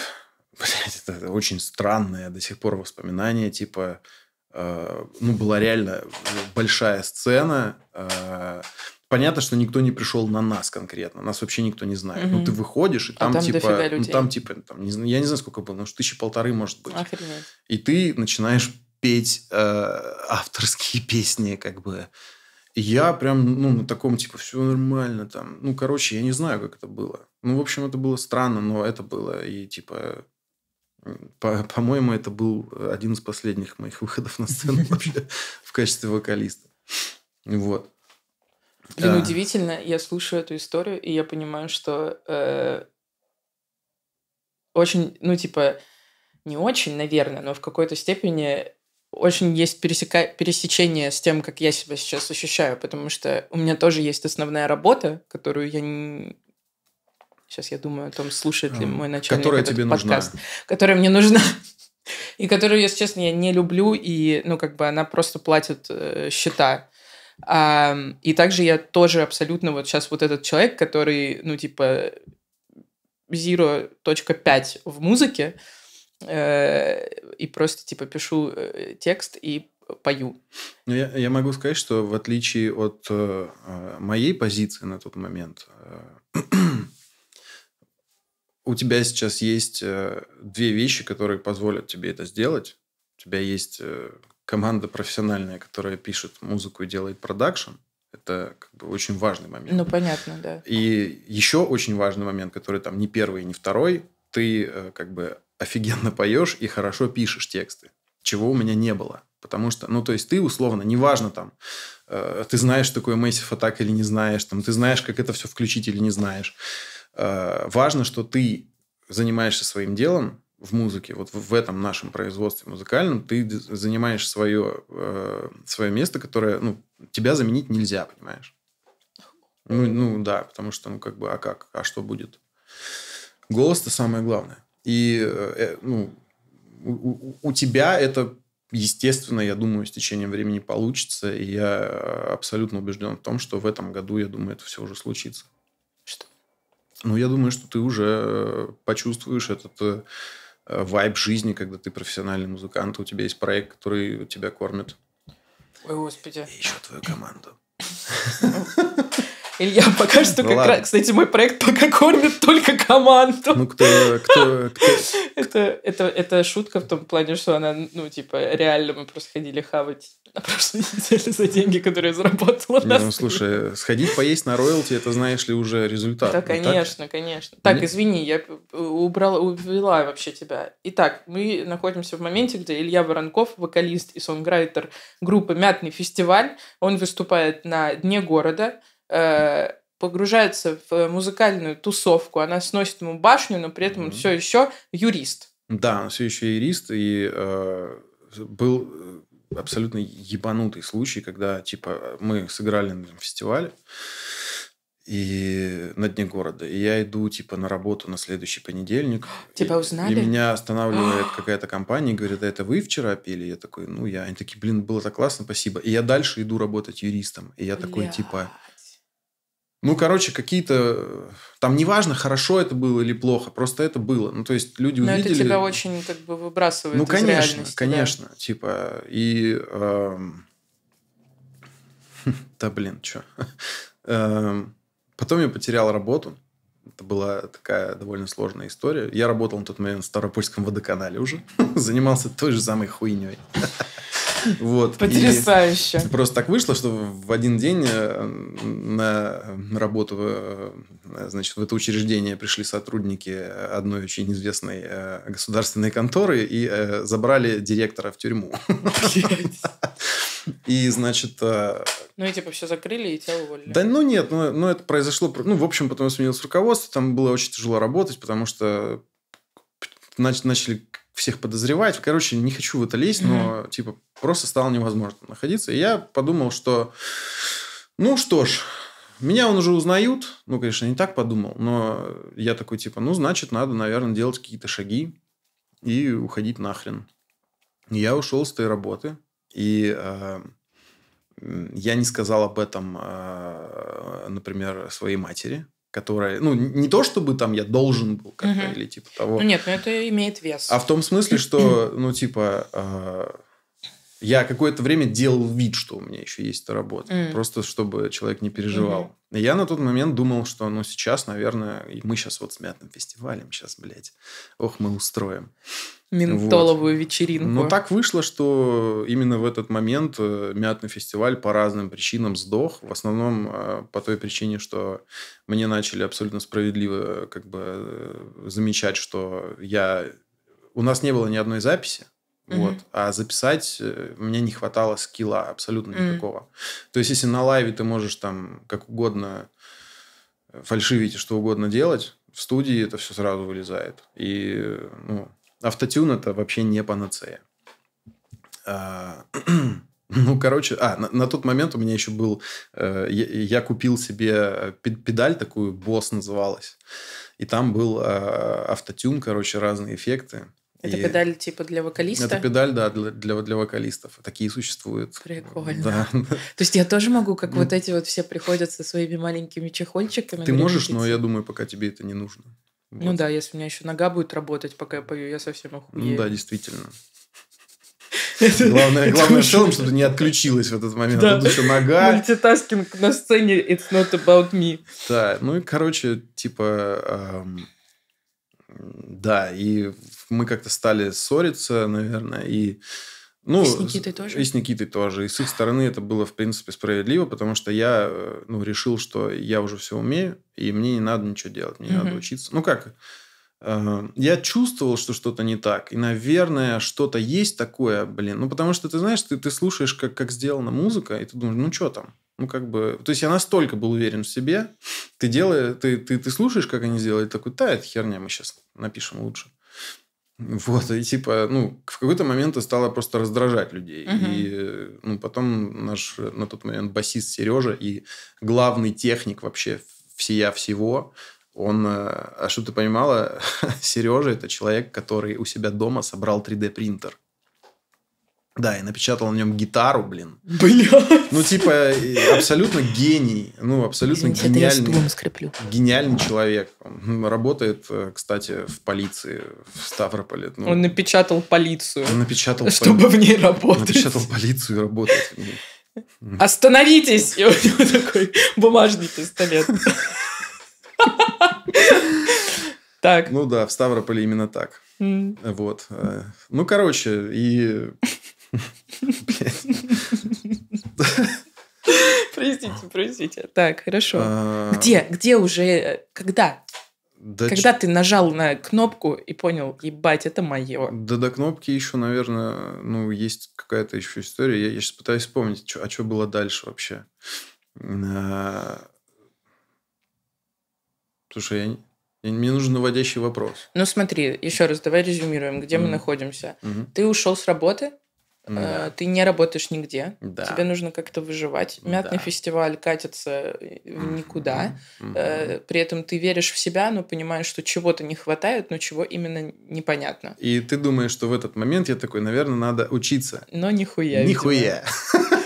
Блять, это очень странное до сих пор воспоминание, типа, э, ну, была реально большая сцена, э, понятно, что никто не пришел на нас конкретно, нас вообще никто не знает. Угу. Ну ты выходишь и там, а там типа, ну, там типа, там, не, я не знаю сколько было, но тысячи полторы может быть. Охренеть. И ты начинаешь петь э, авторские песни, как бы. И я прям, ну, на таком, типа, все нормально там. Ну, короче, я не знаю, как это было. Ну, в общем, это было странно, но это было. И, типа, по- по-моему, это был один из последних моих выходов на сцену вообще в качестве вокалиста. Вот. Блин, а... удивительно, я слушаю эту историю, и я понимаю, что э, очень, ну, типа, не очень, наверное, но в какой-то степени очень есть пересека... пересечение с тем, как я себя сейчас ощущаю, потому что у меня тоже есть основная работа, которую я не... Сейчас я думаю о том, слушает ли а, мой начальник Которая этот тебе подкаст, нужна. Которая мне нужна. и которую, если честно, я не люблю, и, ну, как бы она просто платит э, счета. И также я тоже абсолютно вот сейчас вот этот человек, который, ну, типа, 0.5 в музыке, э, и просто, типа, пишу э, текст и пою. Ну, я, я могу сказать, что в отличие от э, моей позиции на тот момент, у тебя сейчас есть две вещи, которые позволят тебе это сделать. У тебя есть команда профессиональная, которая пишет музыку и делает продакшн, это как бы очень важный момент. Ну, понятно, да. И еще очень важный момент, который там не первый, не второй, ты э, как бы офигенно поешь и хорошо пишешь тексты, чего у меня не было. Потому что, ну, то есть ты условно, неважно там, э, ты знаешь, что такое Massive Attack или не знаешь, там, ты знаешь, как это все включить или не знаешь. Э, важно, что ты занимаешься своим делом, в музыке, вот в этом нашем производстве музыкальном, ты занимаешь свое, э, свое место, которое, ну, тебя заменить нельзя, понимаешь? Ну, ну да, потому что, ну, как бы, а как? А что будет? голос это самое главное. И, э, э ну, у, у тебя это, естественно, я думаю, с течением времени получится, и я абсолютно убежден в том, что в этом году, я думаю, это все уже случится. Что? Ну, я думаю, что ты уже э, почувствуешь этот э, Э, вайб жизни, когда ты профессиональный музыкант, у тебя есть проект, который тебя кормит. Ой, господи. И еще твою команду. Илья пока что ну, как раз... Кстати, мой проект пока кормит только команду. Ну, кто... кто, кто... это, это, это шутка в том плане, что она, ну, типа, реально мы просто ходили хавать на прошлой неделе за деньги, которые я заработала. Не, ну, слушай, сходить поесть на роялти, это, знаешь ли, уже результат. Да, конечно, так? конечно. Так, Мне... извини, я убрала, увела вообще тебя. Итак, мы находимся в моменте, где Илья Воронков, вокалист и сонграйтер группы «Мятный фестиваль», он выступает на Дне города – Э, погружается в музыкальную тусовку, она сносит ему башню, но при этом mm-hmm. он все еще юрист. Да, он все еще юрист, и э, был э, абсолютно ебанутый случай, когда, типа, мы сыграли на фестивале, и на дне города. И я иду, типа, на работу на следующий понедельник. Тебя и, узнали? И меня останавливает какая-то компания и говорит, а это вы вчера пели? Я такой, ну, я. Они такие, блин, было так классно, спасибо. И я дальше иду работать юристом. И я такой, типа... Ну, короче, какие-то... Э, там неважно, хорошо это было или плохо, просто это было. Ну, то есть люди Но увидели... это тебя очень как бы выбрасывает Ну, из конечно, конечно. Да? Типа, и... Эм, да, блин, что? Эм, потом я потерял работу. Это была такая довольно сложная история. Я работал на тот момент в Старопольском водоканале уже. Занимался той же самой хуйней. Вот. Потрясающе. И просто так вышло, что в один день э, на работу э, значит, в это учреждение пришли сотрудники одной очень известной э, государственной конторы и забрали директора в тюрьму. И, значит... Ну, и типа все закрыли, и тебя уволили. Да, ну нет, ну, ну это произошло... Ну, в общем, потом сменилось руководство, там было очень тяжело работать, потому что начали всех подозревать. Короче, не хочу в это лезть, но mm-hmm. типа просто стало невозможно находиться. И я подумал, что ну что ж, меня он уже узнают. Ну, конечно, не так подумал, но я такой типа, ну, значит, надо, наверное, делать какие-то шаги и уходить нахрен. Я ушел с той работы, и э, я не сказал об этом, э, например, своей матери которая, ну, не то чтобы там я должен был, как-то, угу. или типа того. Ну, нет, но это имеет вес. А в том смысле, что, ну, типа, а, я какое-то время делал вид, что у меня еще есть эта работа. Mm. Просто чтобы человек не переживал. Mm-hmm. Я на тот момент думал, что ну сейчас, наверное, и мы сейчас вот с мятным фестивалем, сейчас, блядь, ох, мы устроим. Ментоловую вот. вечеринку. Но ну, так вышло, что именно в этот момент э, мятный фестиваль по разным причинам сдох. В основном э, по той причине, что мне начали абсолютно справедливо э, как бы замечать, что я... У нас не было ни одной записи Угу. Вот. А записать э, мне не хватало скилла абсолютно угу. никакого. То есть, если на лайве ты можешь там как угодно э, фальшивить и что угодно делать, в студии это все сразу вылезает. И ну, автотюн это вообще не панацея. А, ну, короче, а, на, на тот момент у меня еще был... Э, я, я купил себе э, педаль такую, босс называлась. И там был э, автотюн, короче, разные эффекты. Это и педаль типа для вокалиста? Это педаль, да, для, для, для вокалистов. Такие существуют. Прикольно. Да. То есть я тоже могу, как ну, вот эти вот все приходят со своими маленькими чехольчиками? Ты можешь, но я думаю, пока тебе это не нужно. Ну вот. Ну да, если у меня еще нога будет работать, пока я пою, я совсем охуею. Ну да, действительно. Главное, главное в целом, чтобы не отключилась в этот момент. Да. Тут еще нога. Мультитаскинг на сцене «It's not about me». Да, ну и, короче, типа... Эм, да, и мы как-то стали ссориться, наверное, и... Ну, и с Никитой тоже? И с Никитой тоже. И с их стороны это было, в принципе, справедливо, потому что я э, ну, решил, что я уже все умею, и мне не надо ничего делать, мне угу. надо учиться. Ну, как... Э, я чувствовал, что что-то не так. И, наверное, что-то есть такое, блин. Ну, потому что, ты знаешь, ты, ты слушаешь, как, как сделана музыка, и ты думаешь, ну, что там? Ну, как бы... То есть, я настолько был уверен в себе. Ты, делаешь, ты, ты, ты слушаешь, как они сделали, такой, да, это херня, мы сейчас напишем лучше. Вот, и типа, ну, в какой-то момент это стало просто раздражать людей. Угу. И э, ну, потом наш э, на тот момент басист Сережа и главный техник вообще всея всего, он, э, а что ты понимала, Сережа это человек, который у себя дома собрал 3D-принтер. Да, и напечатал на нем гитару, блин. Блядь. Ну, типа, абсолютно гений. Ну, абсолютно Извините, гениальный. Я скреплю. Гениальный человек. Он работает, э, кстати, в полиции в Ставрополе. Ну, он напечатал полицию. Он напечатал Чтобы поли... в ней работать. Напечатал полицию и работать Остановитесь! И у него такой бумажный пистолет. Так. Ну да, в Ставрополе именно так. Вот. Э, ну, короче, и Простите, простите. Так, хорошо. А, где? Где уже? Э, когда? Да Когда ч... ты нажал на кнопку и понял, ебать, это мое. Да до кнопки еще, наверное, ну, есть какая-то еще история. Я, я сейчас пытаюсь вспомнить, чё, а что было дальше вообще. А... Слушай, я... я... мне нужен наводящий вопрос. Ну смотри, еще раз, давай резюмируем, где mm. мы находимся. Mm-hmm. Ты ушел с работы, ну э, да. Ты не работаешь нигде. Да. Тебе нужно как-то выживать. Мятный да. фестиваль катится э, никуда. Mm-hmm. При этом ты веришь в себя, но понимаешь, что чего-то не хватает, но чего именно непонятно. И ты думаешь, что в этот момент я такой, наверное, надо учиться. Но нихуя. Нихуя. Видимо.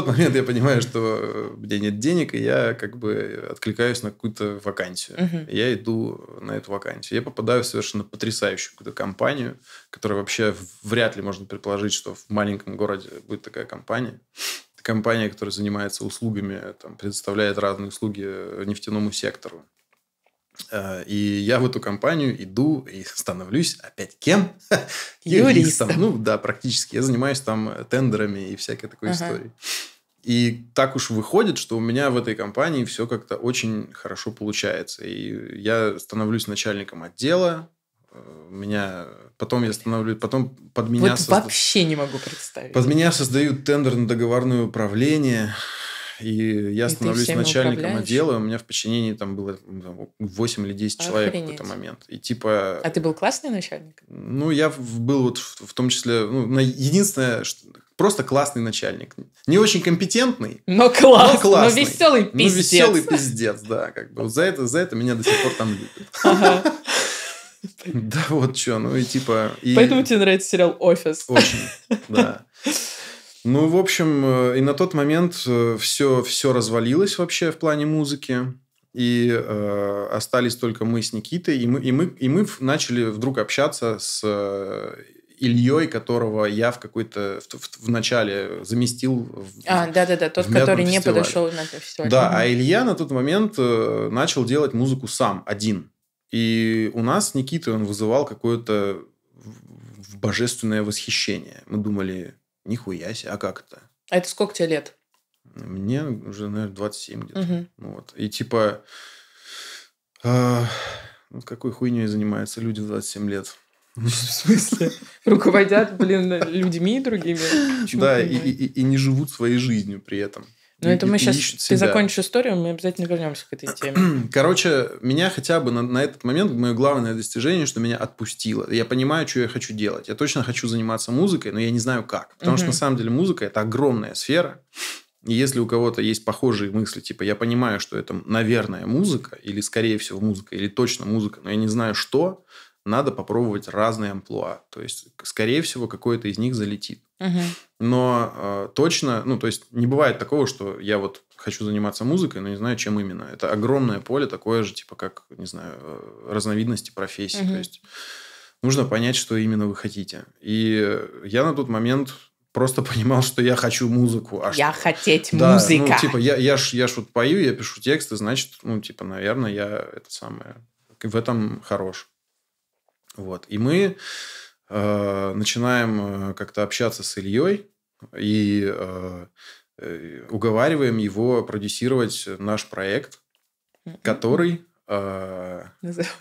тот момент я понимаю, что э, где нет денег, и я как бы откликаюсь на какую-то вакансию. Угу. Я иду на эту вакансию. Я попадаю в совершенно потрясающую какую-то компанию, которая вообще вряд ли можно предположить, что в маленьком городе будет такая компания компания, которая занимается услугами, там, предоставляет разные услуги э, нефтяному сектору. Э, и я в эту компанию иду и становлюсь опять кем? Юристом. Ну да, практически. Я занимаюсь там э, тендерами и всякой такой ага. историей. И так уж выходит, что у меня в этой компании все как-то очень хорошо получается. И я становлюсь начальником отдела, э, меня потом я становлюсь, потом под меня вот созда... вообще не могу представить. Под меня создают тендерно-договорное управление, и я и становлюсь начальником отдела, у меня в подчинении там было 8 или 10 Охренеть. человек в какой-то момент. И типа... А ты был классный начальник? Ну, я был вот в, в том числе... Ну, единственное, что, просто классный начальник. Не очень компетентный, но, класс, но классный. Но ну, веселый пиздец. Ну, веселый пиздец, да. Как бы. за, это, за это меня до сих пор там любят. Да вот что, ну и типа... Поэтому тебе нравится сериал «Офис». Очень, да. Ну, в общем, э, и на тот момент все, э, все развалилось вообще в плане музыки. И э, остались только мы с Никитой. И мы, и, мы, и мы начали вдруг общаться с э, Ильей, которого я в какой-то в, в, в начале заместил. В, а, да, да, да, тот, который не фестивале. подошел на это все. Да, а Илья на тот момент начал делать музыку сам, один. И у нас с Никитой он вызывал какое-то божественное восхищение. Мы думали, Нихуя себе, а как это? А это сколько тебе лет? Мне уже, наверное, 27 где-то. Угу. Вот. И типа... Э, ну, какой хуйней занимаются люди в 27 лет? В смысле? Руководят, блин, людьми другими. Да, и, и не живут своей жизнью при этом. Ну, это мы сейчас, ты себя. закончишь историю, мы обязательно вернемся к этой теме. Короче, меня хотя бы на, на этот момент, мое главное достижение, что меня отпустило. Я понимаю, что я хочу делать. Я точно хочу заниматься музыкой, но я не знаю как. Потому что на самом деле музыка – это огромная сфера. И если у кого-то есть похожие мысли, типа я понимаю, что это, наверное, музыка, или скорее всего музыка, или точно музыка, но я не знаю что, надо попробовать разные амплуа. То есть, скорее всего, какое-то из них залетит. Но э, точно, ну, то есть не бывает такого, что я вот хочу заниматься музыкой, но не знаю, чем именно. Это огромное поле, такое же, типа, как, не знаю, э, разновидности профессии. Угу. То есть нужно понять, что именно вы хотите. И я на тот момент просто понимал, что я хочу музыку. А я что... хотеть да, ну, музыка. Ну, типа, я, я, ж, я ж вот пою, я пишу тексты, значит, ну, типа, наверное, я это самое... В этом хорош. Вот. И мы Э, начинаем э, как-то общаться с Ильей и э, уговариваем его продюсировать наш проект, м-м. который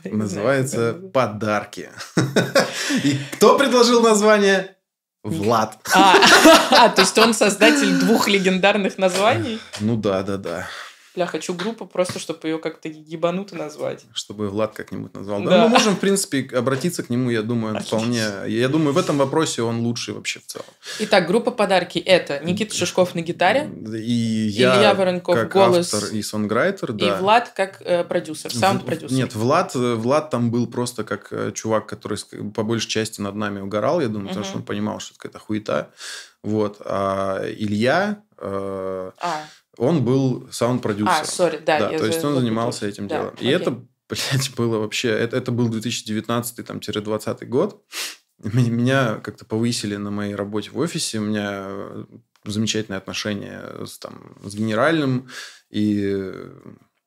называется «Подарки». И кто предложил название? Влад. А, а, то есть он создатель двух легендарных названий? Ну да, да, да. Бля, хочу группу просто, чтобы ее как-то ебануто назвать. Чтобы Влад как-нибудь назвал. Да. да. Мы можем, в принципе, обратиться к нему, я думаю, Отлично. вполне. Я думаю, в этом вопросе он лучший вообще в целом. Итак, группа подарки – это Никита Шишков на гитаре, и я, Илья Воронков как голос, автор и сонграйтер, да. и Влад как э, продюсер, саунд-продюсер. Нет, Влад, э, Влад там был просто как э, чувак, который по большей части над нами угорал, я думаю, угу. потому что он понимал, что это какая-то хуета. Вот. А Илья... Э, а. Он был саунд-продюсером. А, сори, да. да я то есть он занимался этим да, делом. Окей. И это, блядь, было вообще... Это, это был 2019-2020 год. Меня как-то повысили на моей работе в офисе. У меня замечательные отношения с, там, с генеральным. И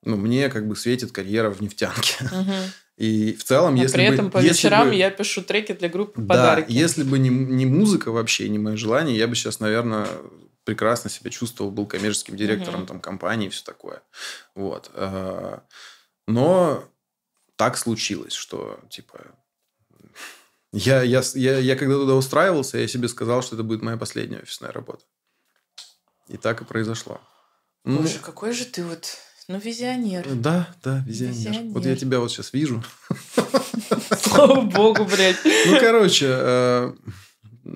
ну, мне как бы светит карьера в нефтянке. Угу. И в целом, Но а если при этом бы, по вечерам бы, я пишу треки для группы да, Если бы не, не музыка вообще, не мое желание, я бы сейчас, наверное, прекрасно себя чувствовал, был коммерческим директором mm-hmm. там компании и все такое. Вот. Э, но так случилось, что типа я, я, я, я когда туда устраивался, я себе сказал, что это будет моя последняя офисная работа. И так и произошло. Боже, ну, какой же ты вот, ну, визионер. Да, да, визионер. визионер. Вот я тебя вот сейчас вижу. Слава богу, блядь. Ну, короче, э,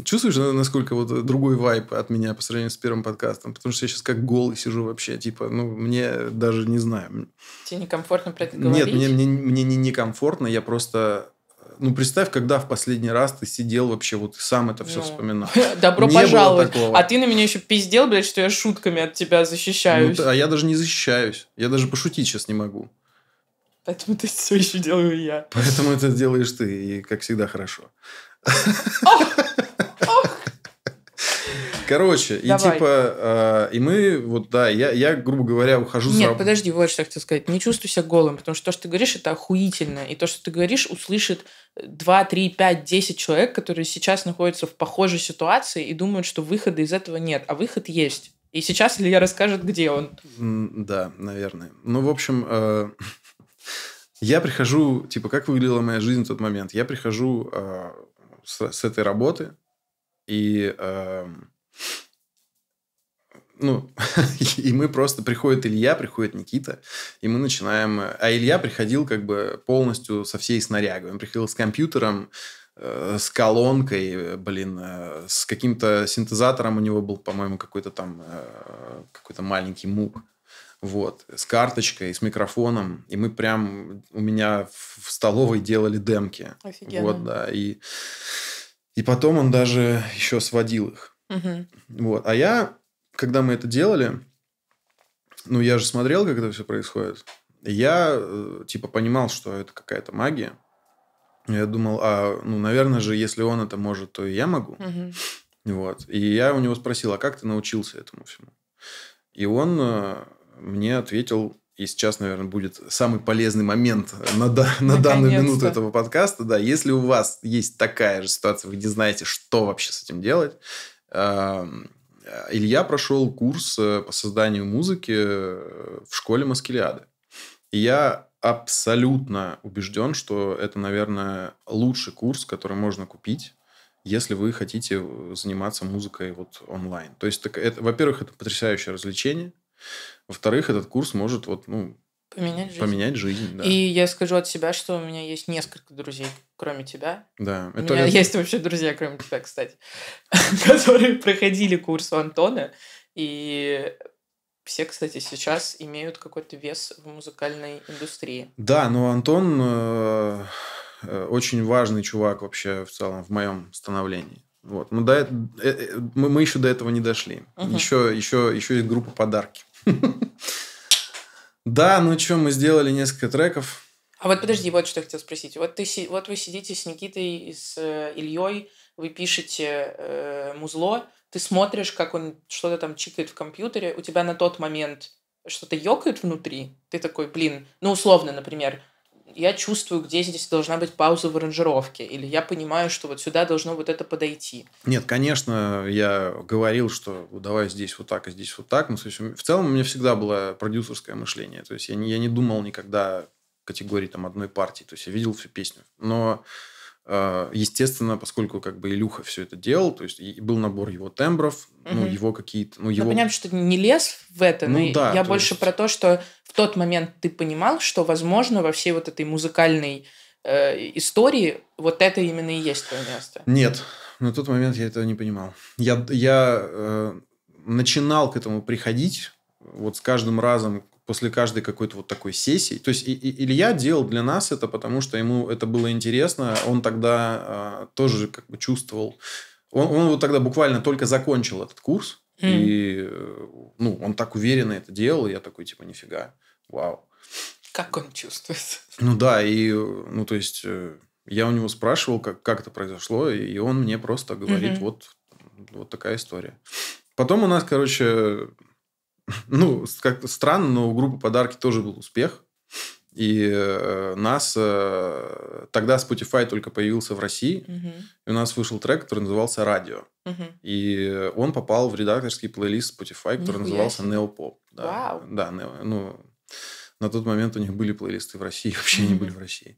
Чувствуешь, насколько вот другой вайп от меня по сравнению с первым подкастом? Потому что я сейчас как голый сижу вообще, типа, ну, мне даже не знаю. Тебе некомфортно про это говорить? Нет, мне, мне, мне не некомфортно, я просто... Ну, представь, когда в последний раз ты сидел вообще, вот сам это все ну, вспоминал. Добро не пожаловать. А ты на меня еще пиздел, блядь, что я шутками от тебя защищаюсь. Ну, а я даже не защищаюсь. Я даже пошутить сейчас не могу. Поэтому это все еще делаю я. Поэтому это делаешь ты, и как всегда хорошо. Короче, и типа, э, и мы, вот да, я, я грубо говоря, ухожу Нет, за... подожди, вот что я хотела сказать. Не чувствуй себя голым, потому что то, что ты говоришь, это охуительно. И то, что ты говоришь, услышит 2, 3, 5, 10 человек, которые сейчас находятся в похожей ситуации и думают, что выхода из этого нет. А выход есть. И сейчас Илья расскажет, где он. Да, наверное. Ну, в общем, э, я прихожу, типа, как выглядела моя жизнь в тот момент? Я прихожу э, с, этой работы, и эм, ну, и мы просто... Приходит Илья, приходит Никита, и мы начинаем... А Илья приходил как бы полностью со всей снарягой. Он приходил с компьютером, э, с колонкой, блин, э, с каким-то синтезатором у него был, по-моему, какой-то там э, какой-то маленький мук. Вот, с карточкой, с микрофоном. И мы прям у меня в столовой делали демки. Офигенно. Вот, да. И, и потом он даже еще сводил их. Угу. Вот. А я, когда мы это делали, ну, я же смотрел, как это все происходит. Я, э, типа, понимал, что это какая-то магия. Я думал, а, ну, наверное же, если он это может, то и я могу. Угу. Вот. И я у него спросил, а как ты научился этому всему? И он э, мне ответил, и сейчас, наверное, будет самый полезный момент на, на данную минуту этого подкаста. Да, если у вас есть такая же ситуация, вы не знаете, что вообще с этим делать, Эм, э, Илья прошел курс э, по созданию музыки э, в школе Маскелиады. И я абсолютно убежден, что это, наверное, лучший курс, который можно купить если вы хотите заниматься музыкой вот онлайн. То есть, так, это, во-первых, это потрясающее развлечение. Во-вторых, этот курс может вот, ну, Поменять жизнь. Поменять жизнь, да. И я скажу от себя, что у меня есть несколько друзей, кроме тебя. Да. Это у меня это... есть вообще друзья, кроме тебя, кстати, которые проходили курс у Антона. И все, кстати, сейчас имеют какой-то вес в музыкальной индустрии. Да, но Антон э, э очень важный чувак вообще в целом в моем становлении. Вот. Мы, до, э, э, мы, мы еще до этого не дошли. Угу. Еще, еще, еще есть группа подарки. Да, ну что, мы сделали несколько треков. А вот подожди, вот что я хотел спросить. Вот, ты, вот вы сидите с Никитой и с э, Ильей, вы пишете э, музло, ты смотришь, как он что-то там чикает в компьютере, у тебя на тот момент что-то ёкает внутри, ты такой, блин, ну условно, например, я чувствую, где здесь должна быть пауза в аранжировке, или я понимаю, что вот сюда должно вот это подойти. Нет, конечно, я говорил, что «Ну, давай здесь вот так, и а здесь вот так. но ну, то есть, в целом у меня всегда было продюсерское мышление. То есть я не, я не думал никогда категории там одной партии. То есть я видел всю песню. Но а, естественно, поскольку как бы Илюха все это делал, то есть был набор его тембров, угу. ну его какие-то, ну, ну его. Ну, понятно, что ты не лез в это, ну, но да, я больше есть... про то, что в тот момент ты понимал, что возможно во всей вот этой музыкальной э, истории вот это именно и есть твое место. Нет, на тот момент я этого не понимал. Я я э, начинал к этому приходить вот с каждым разом, после каждой какой-то вот такой сессии. То есть и, и, Илья делал для нас это, потому что ему это было интересно. Он тогда э, тоже как бы чувствовал. Он, он вот тогда буквально только закончил этот курс. Mm. И ну, он так уверенно это делал. я такой, типа, нифига, вау. Как он чувствует? Ну да, и, ну то есть, э, я у него спрашивал, как, как это произошло, и он мне просто говорит, mm вот, вот такая история. Потом у нас, короче, ну, как-то странно, но у группы «Подарки» тоже был успех. И э, нас э, тогда Spotify только появился в России, угу. и у нас вышел трек, который назывался "Радио", угу. и он попал в редакторский плейлист Spotify, который Нихуя назывался "Неопоп". Да, Вау. да, нео, ну на тот момент у них были плейлисты в России, вообще угу. не были в России.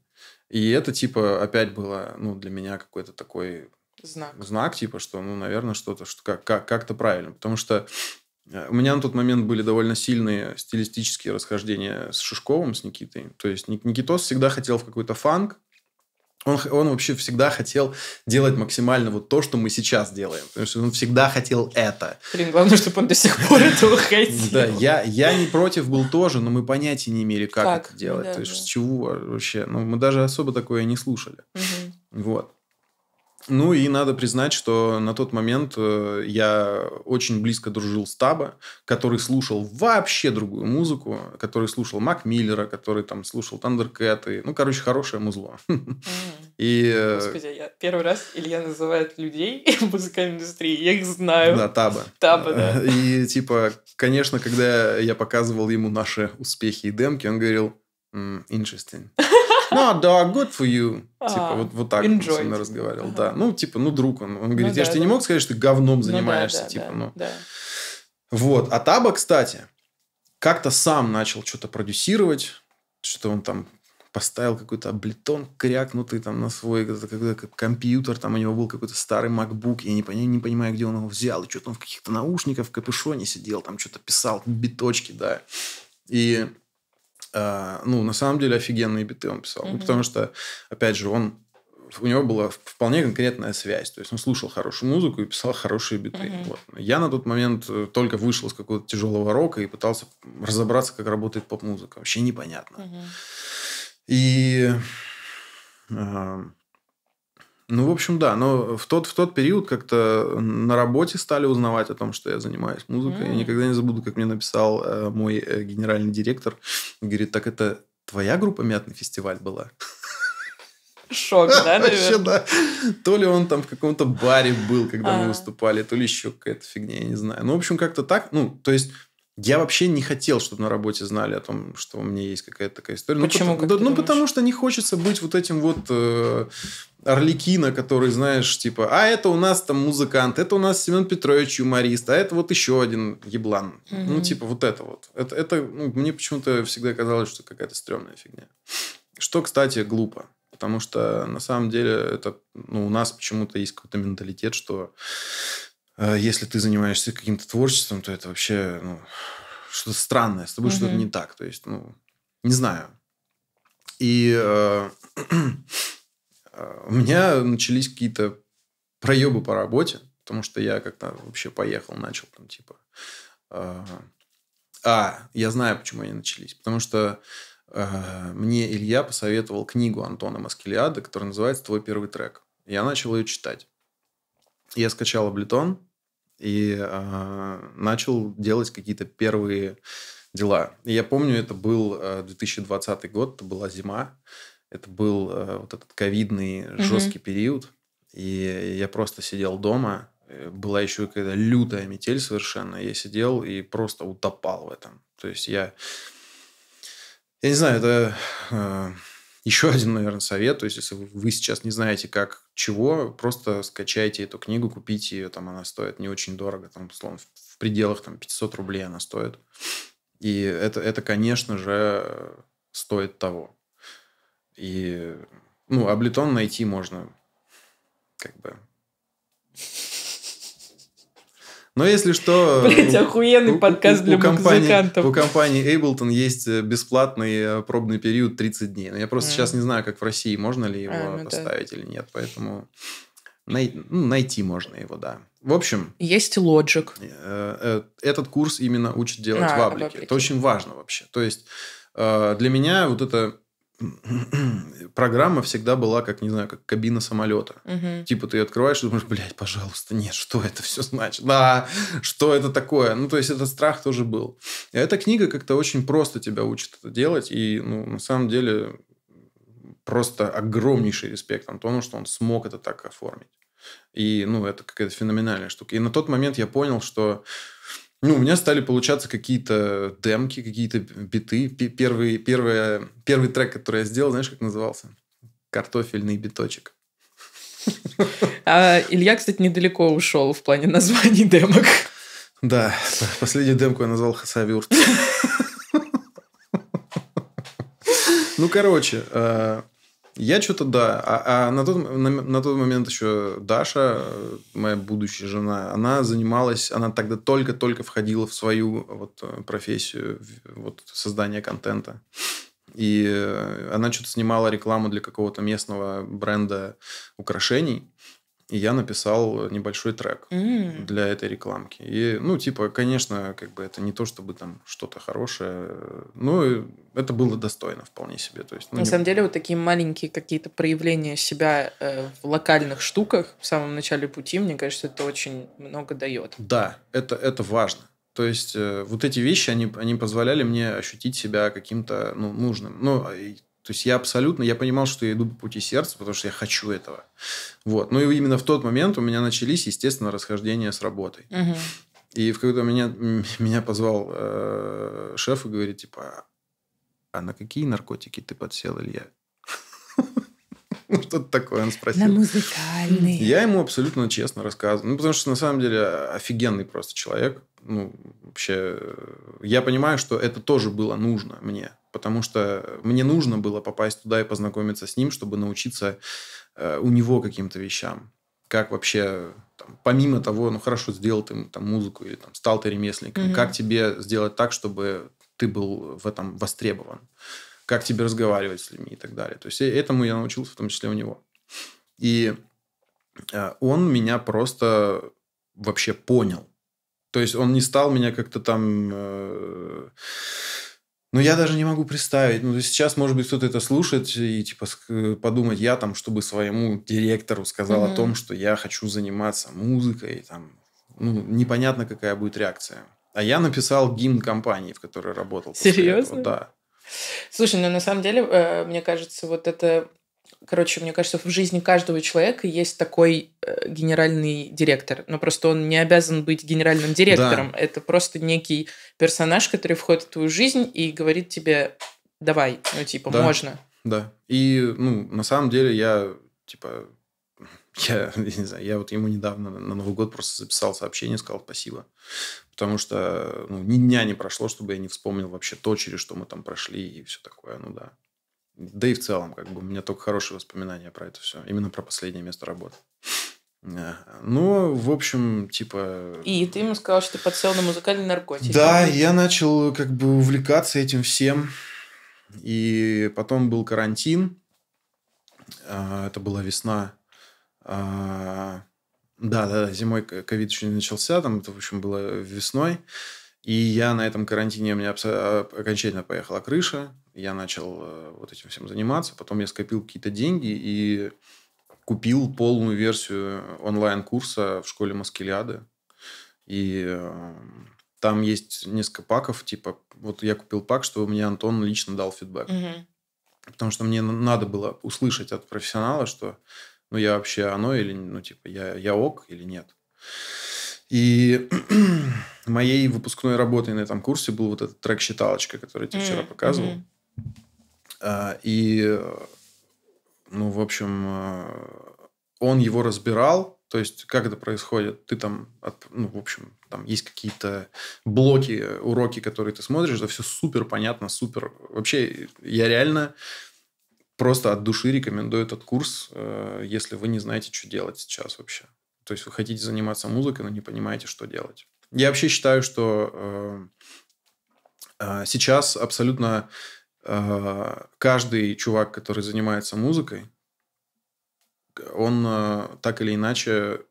И это типа опять было, ну для меня какой-то такой знак, знак типа, что, ну наверное, что-то, что как как как-то правильно, потому что Э, у меня на тот момент были довольно сильные стилистические расхождения с Шишковым, с Никитой. То есть Никитос всегда хотел в какой-то фанк, он, он вообще всегда хотел делать максимально вот то, что мы сейчас делаем. Потому что он всегда хотел это. Блин, главное, чтобы он до сих пор этого хотел. Да, я, я не против был тоже, но мы понятия не имели, как, как? это делать. Да, то есть, да. с чего вообще. Ну, мы даже особо такое не слушали. Угу. Вот. Ну и надо признать, что на тот момент э, я очень близко дружил с Таба, который слушал вообще другую музыку, который слушал Мак Миллера, который там слушал Тандеркэт. ну, короче, хорошее музло. Mm. И... Э, Господи, я первый раз Илья называет людей в музыкальной индустрии, я их знаю. Да, Таба. Таба, да. И типа, конечно, когда я показывал ему наши успехи и демки, он говорил, interesting. Ну да, good for you. типа, а, вот, вот так enjoyed. он со мной разговаривал, ага. да. Ну, типа, ну, друг он. Он говорит, ну, да, я же да. не мог сказать, что ты говном ну занимаешься, ну, да, типа, да, ну. Да. Вот. А Таба, кстати, как-то сам начал что-то продюсировать, что то он там поставил какой-то облитон крякнутый там на свой компьютер, там у него был какой-то старый MacBook, я не понимаю, не понимаю, где он его взял, и что-то он в каких-то наушниках в капюшоне сидел, там что-то писал, биточки, да. И а, ну, на самом деле, офигенные биты он писал. Mm-hmm. Ну, потому что, опять же, он у него была вполне конкретная связь. То есть он слушал хорошую музыку и писал хорошие биты. Mm-hmm. Вот. Я на тот момент э, только вышел из какого-то тяжелого рока и пытался разобраться, как работает поп-музыка. Вообще непонятно. Mm-hmm. И э, ну, в общем, да. Но в тот, в тот период как-то на работе стали узнавать о том, что я занимаюсь музыкой. Mm. Я никогда не забуду, как мне написал э, мой э, генеральный директор. говорит, так это твоя группа «Мятный фестиваль» была? Шок, да, Вообще, да. То ли он там в каком-то баре был, когда мы а. выступали, то ли еще какая-то фигня, я не знаю. Ну, в общем, как-то так. Ну, то есть... Я вообще не хотел, чтобы на работе знали о том, что у меня есть какая-то такая история. Ну, Почему? Ну, потому, что не хочется быть вот этим вот э, Орликина, который, знаешь, типа, а это у нас там музыкант, это у нас Семен Петрович юморист, а это вот еще один еблан. mm Ну, типа, вот это вот. Это, это ну, мне почему-то всегда казалось, что какая-то стрёмная фигня. Что, кстати, глупо. Потому что, на самом деле, это, ну, у нас почему-то есть какой-то менталитет, что э, если ты занимаешься каким-то творчеством, то это вообще, ну, что-то странное, с тобой mm что-то не так. То есть, ну, не знаю. И... Э, у меня начались какие-то проебы по работе, потому что я как-то вообще поехал, начал там типа... Э, а, я знаю, почему они начались. Потому что э, мне Илья посоветовал книгу Антона Маскелиада, которая называется «Твой первый трек». Я начал ее читать. Я скачал Аблетон и э, начал делать какие-то первые дела. И я помню, это был 2020 э, год, это была зима. Это был э, вот этот ковидный mm-hmm. жесткий период. И я просто сидел дома. Э, была еще какая-то лютая метель совершенно. Я сидел и просто утопал в этом. То есть я... Я не знаю, это... Э, еще один, наверное, совет. То есть, если вы сейчас не знаете, как чего, просто скачайте эту книгу, купите ее. Там она стоит не очень дорого. Там, условно, в пределах там, 500 рублей она стоит. И это, это, конечно же, стоит того. И, ну, облитон а найти можно, как бы. Но если что... Блять, охуенный у, подкаст у, для у компании, У компании Ableton есть э, бесплатный э, пробный период 30 дней. Но я просто mm. сейчас не знаю, как в России, можно ли а, его а, ну поставить да. или нет. Поэтому най, ну, найти можно его, да. В общем... Есть Logic. Э, этот курс именно учит делать а, в, аплике. в аплике. Это очень важно вообще. То есть для меня вот это программа всегда была, как, не знаю, как кабина самолета. Угу. Типа ты ее открываешь и думаешь, блядь, пожалуйста, нет, что это все значит? Да, что это такое? Ну, то есть, этот страх тоже был. И эта книга как-то очень просто тебя учит это делать. И, ну, на самом деле, просто огромнейший респект Антону, что он смог это так оформить. И, ну, это какая-то феноменальная штука. И на тот момент я понял, что ну, у меня стали получаться какие-то демки, какие-то биты. Первый, первый, первый трек, который я сделал, знаешь, как назывался? «Картофельный биточек». А Илья, кстати, недалеко ушел в плане названий демок. Да, последнюю демку я назвал Хасавюрт. Ну, короче, а, я что-то, да. А, а на, тот, на, на тот момент еще Даша, э, моя будущая жена, она занималась, она тогда только-только входила в свою э, вот, э, профессию, вот, создания контента. И она что-то снимала рекламу для какого-то местного бренда украшений и я написал небольшой трек mm. для этой рекламки. И, ну, типа, конечно, как бы это не то, чтобы там что-то хорошее, но это было достойно вполне себе. То есть, ну, На не... самом деле, вот такие маленькие какие-то проявления себя э, в локальных штуках в самом начале пути, мне кажется, это очень много дает. Да, это, это важно. То есть э, вот эти вещи, они, они позволяли мне ощутить себя каким-то ну, нужным. Ну, то есть я абсолютно, я понимал, что я иду по пути сердца, потому что я хочу этого. Вот. Ну и именно в тот момент у меня начались, естественно, расхождения с работой. Угу. И в какой-то меня, меня позвал э, шеф и говорит, типа, а на какие наркотики ты подсел, Илья? Ну, что-то такое он спросил. На музыкальные. Я ему абсолютно честно рассказывал. Ну, потому что, на самом деле, офигенный просто человек ну, вообще, я понимаю, что это тоже было нужно мне, потому что мне нужно было попасть туда и познакомиться с ним, чтобы научиться э, у него каким-то вещам. Как вообще, там, помимо того, ну хорошо, сделал ты там музыку или там стал ты ремесленником, mm-hmm. как тебе сделать так, чтобы ты был в этом востребован, как тебе разговаривать с людьми и так далее. То есть э, этому я научился в том числе у него. И э, он меня просто вообще понял то есть он не стал меня как-то там... Э, ну, я даже не могу представить. Ну, сейчас, может быть, кто-то это слушает и, типа, подумать, я там, чтобы своему директору сказал mm-hmm. о том, что я хочу заниматься музыкой, там, ну, непонятно, какая будет реакция. А я написал гимн компании, в которой работал. Серьезно? Этого, да. Слушай, ну, на самом деле, э, мне кажется, вот это Короче, мне кажется, в жизни каждого человека есть такой э, генеральный директор. Но просто он не обязан быть генеральным директором. Да. Это просто некий персонаж, который входит в твою жизнь и говорит тебе, давай, ну типа, да. можно. Да. И, ну, на самом деле я, типа, я, я не знаю, я вот ему недавно на Новый год просто записал сообщение, сказал спасибо. Потому что ну, ни дня не прошло, чтобы я не вспомнил вообще то, через что мы там прошли и все такое. Ну да. Да и в целом, как бы, у меня только хорошие воспоминания про это все. Именно про последнее место работы. Э, ну, в общем, типа... И ты ему сказал, что ты подсел на музыкальный наркотик. Да, я начал как бы увлекаться этим всем. И потом был карантин. А, это была весна. А, да, да, да, зимой ковид еще не начался. Там это, в общем, было весной. И я на этом карантине, у меня а, окончательно поехала крыша, я начал э, вот этим всем заниматься, потом я скопил какие-то деньги и купил полную версию онлайн-курса в школе Маскелиады. И э, там есть несколько паков, типа, вот я купил пак, что мне Антон лично дал фидбэк. Угу. Потому что мне надо было услышать от профессионала, что ну я вообще оно или, ну типа, я, я ок или нет. И моей выпускной работой на этом курсе был вот этот трек-считалочка, который я тебе вчера показывал. А, и, ну, в общем, э, он его разбирал, то есть, как это происходит? Ты там, ну, в общем, там есть какие-то блоки, уроки, которые ты смотришь, Это все супер понятно, супер. Вообще, я реально просто от души рекомендую этот курс, э, если вы не знаете, что делать сейчас вообще. То есть вы хотите заниматься музыкой, но не понимаете, что делать. Я вообще считаю, что э, э, сейчас абсолютно э, каждый чувак, который занимается музыкой, он э, так или иначе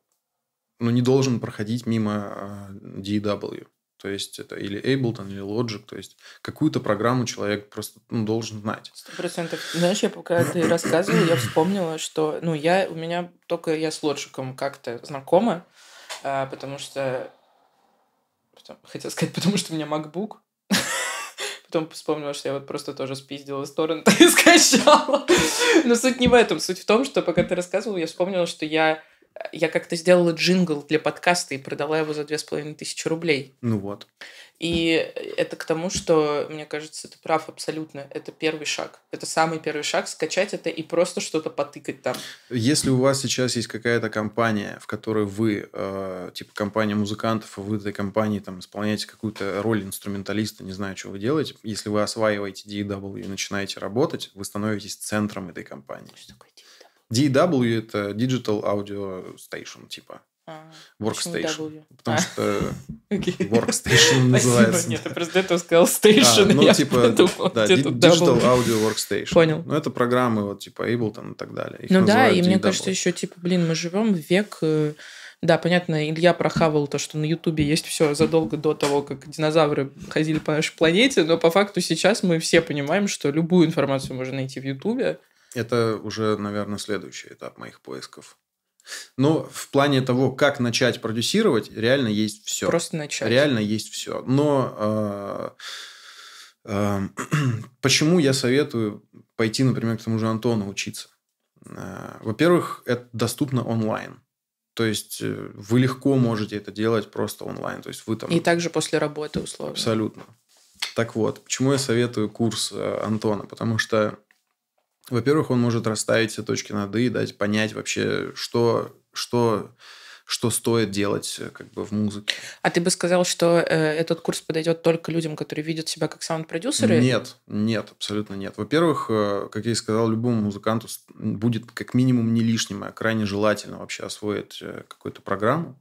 ну, не должен проходить мимо э, DW. То есть это или Ableton, или Logic. То есть какую-то программу человек просто ну, должен знать. Сто процентов. Знаешь, я пока ты рассказывала, я вспомнила, что ну я у меня только я с Logic как-то знакома, а, потому что хотел сказать, потому что у меня MacBook, потом вспомнила, что я вот просто тоже спиздила сторону и скачала. Но суть не в этом. Суть в том, что пока ты рассказывал, я вспомнила, что я я как-то сделала джингл для подкаста и продала его за две с половиной тысячи рублей. Ну вот. И это к тому, что, мне кажется, ты прав абсолютно. Это первый шаг. Это самый первый шаг. Скачать это и просто что-то потыкать там. Если у вас сейчас есть какая-то компания, в которой вы, э, типа компания музыкантов, и вы этой компании там исполняете какую-то роль инструменталиста, не знаю, что вы делаете. Если вы осваиваете DW и начинаете работать, вы становитесь центром этой компании. Что такое DAW – это Digital Audio Station, типа. А, workstation. Потому а. что okay. Workstation называется. Нет, я просто этого сказал Station. А, ну, типа, Digital double. Audio Workstation. Понял. Ну, это программы вот типа Ableton и так далее. ну да, и мне кажется, еще типа, блин, мы живем в век... Э, да, понятно, Илья прохавал то, что на Ютубе есть все задолго до того, как динозавры ходили по нашей планете, но по факту сейчас мы все понимаем, что любую информацию можно найти в Ютубе, это уже, наверное, следующий этап моих поисков. Но в плане того, как начать продюсировать, реально есть все. Просто начать. Реально есть все. Но э, э, почему я советую пойти, например, к тому же Антону учиться? Э, во-первых, это доступно онлайн. То есть вы легко можете это делать просто онлайн. То есть вы там... И также после работы условно. Абсолютно. Так вот, почему я советую курс Антона? Потому что во-первых, он может расставить все точки над «и», дать понять вообще, что, что, что стоит делать э, как бы в музыке. А ты бы сказал, что э, этот курс подойдет только людям, которые видят себя как саунд-продюсеры? Нет, нет, абсолютно нет. Во-первых, э, как я и сказал, любому музыканту будет как минимум не лишним, а крайне желательно вообще освоить э, какую-то программу.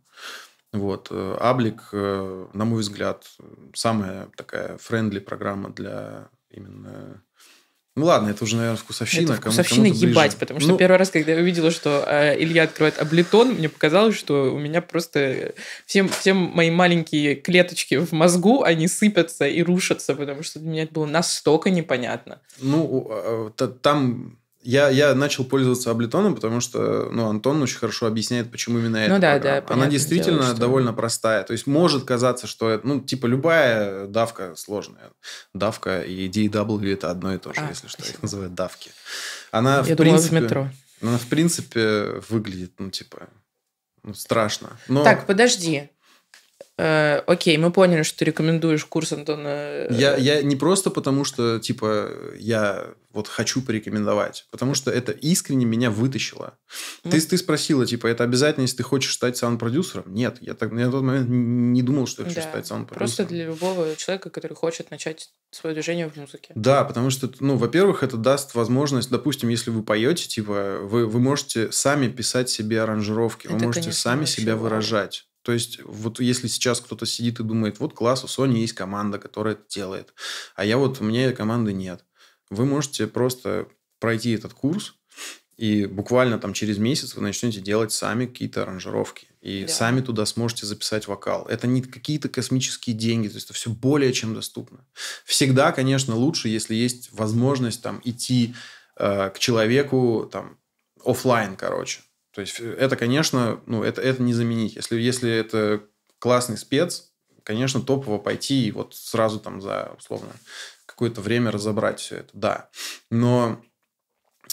Вот. Э, Аблик, э, на мой взгляд, самая такая френдли программа для именно ну ладно, это уже, наверное, вкусовщина. Это вкусовщина кому ебать, ближе. потому что ну... первый раз, когда я увидела, что э, Илья открывает облитон, мне показалось, что у меня просто э, всем, всем мои маленькие клеточки в мозгу, они сыпятся и рушатся, потому что для меня это было настолько непонятно. Ну, э, э, там я, я начал пользоваться Аблетоном, потому что ну, Антон очень хорошо объясняет, почему именно ну, эта да, Да, Она действительно дело, что... довольно простая. То есть может казаться, что это, ну, типа любая давка сложная. Давка и DW это одно и то же, а, если спасибо. что. Их называют давки. Она, я в думала, принципе, в метро. Она, в принципе, выглядит, ну, типа, ну, страшно. Но... Так, подожди. Э, окей, мы поняли, что ты рекомендуешь курс Антона. Э, я, я не просто потому, что, типа, я вот хочу порекомендовать, потому что это искренне меня вытащило. Mm. Ты, ты спросила, типа, это обязательно, если ты хочешь стать саунд-продюсером? Нет, я, так, я на тот момент не думал, что я хочу да. стать саунд-продюсером. Просто для любого человека, который хочет начать свое движение в музыке. Да, потому что, ну, во-первых, это даст возможность, допустим, если вы поете, типа, вы, вы можете сами писать себе аранжировки, это, вы можете конечно, сами себя важно. выражать. То есть, вот если сейчас кто-то сидит и думает, вот класс, у Sony есть команда, которая это делает, а я вот, у меня команды нет вы можете просто пройти этот курс, и буквально там через месяц вы начнете делать сами какие-то аранжировки. И да. сами туда сможете записать вокал. Это не какие-то космические деньги, то есть это все более чем доступно. Всегда, конечно, лучше, если есть возможность там идти э, к человеку там офлайн, короче. То есть э, это, конечно, ну это это не заменить. Если если это классный спец, конечно, топово пойти и вот сразу там за условно какое-то время разобрать все это, да. Но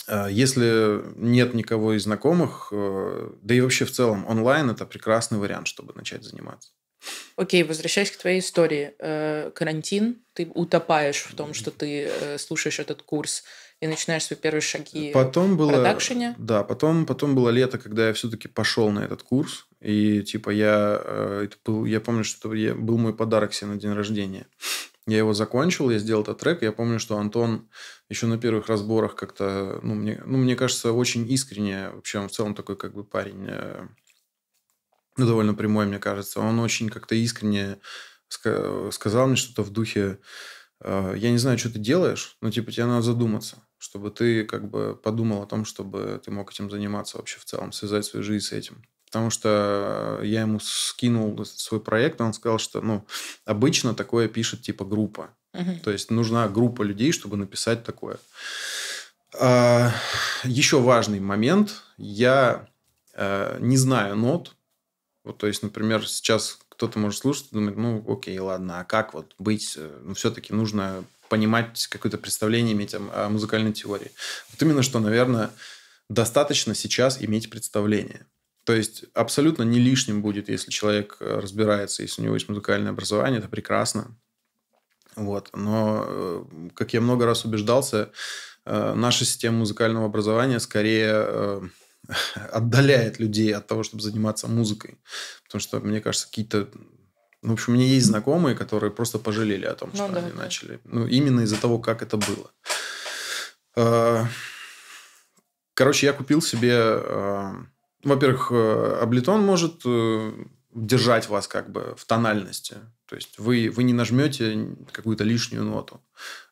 э, если нет никого из знакомых, э, да и вообще в целом онлайн это прекрасный вариант, чтобы начать заниматься. Окей, возвращаясь к твоей истории. Э, карантин, ты утопаешь в том, что ты слушаешь этот курс и начинаешь свои первые шаги потом в было, продакшене. Да, потом, потом было лето, когда я все-таки пошел на этот курс. И типа я, это был, я помню, что это был мой подарок себе на день рождения. Я его закончил, я сделал этот трек. Я помню, что Антон еще на первых разборах как-то, ну мне, ну, мне кажется, очень искренне, вообще он в целом такой как бы парень, э, ну, довольно прямой, мне кажется. Он очень как-то искренне сказал мне что-то в духе, э, я не знаю, что ты делаешь, но типа тебе надо задуматься, чтобы ты как бы подумал о том, чтобы ты мог этим заниматься вообще в целом, связать свою жизнь с этим потому что э, я ему скинул свой проект, он сказал, что ну, обычно такое пишет типа группа. Угу. То есть нужна группа людей, чтобы написать такое. А, еще важный момент. Я а, не знаю нот. Вот, то есть, например, сейчас кто-то может слушать и думать, ну, окей, ладно, а как вот быть? Э, ну, все-таки нужно понимать какое-то представление иметь о, о музыкальной теории. Вот именно что, наверное, достаточно сейчас иметь представление. То есть абсолютно не лишним будет, если человек э, разбирается, если у него есть музыкальное образование, это прекрасно. Вот. Но, э, как я много раз убеждался, э, наша система музыкального образования скорее отдаляет людей от того, чтобы заниматься музыкой. Потому что, мне кажется, какие-то ну, в общем, у меня есть знакомые, которые просто пожалели о том, ну что да, они да. начали. Ну, именно из-за того, как это было. Короче, я купил себе во-первых, э, облитон может э, держать вас как бы в тональности. То есть вы, вы не нажмете какую-то лишнюю ноту.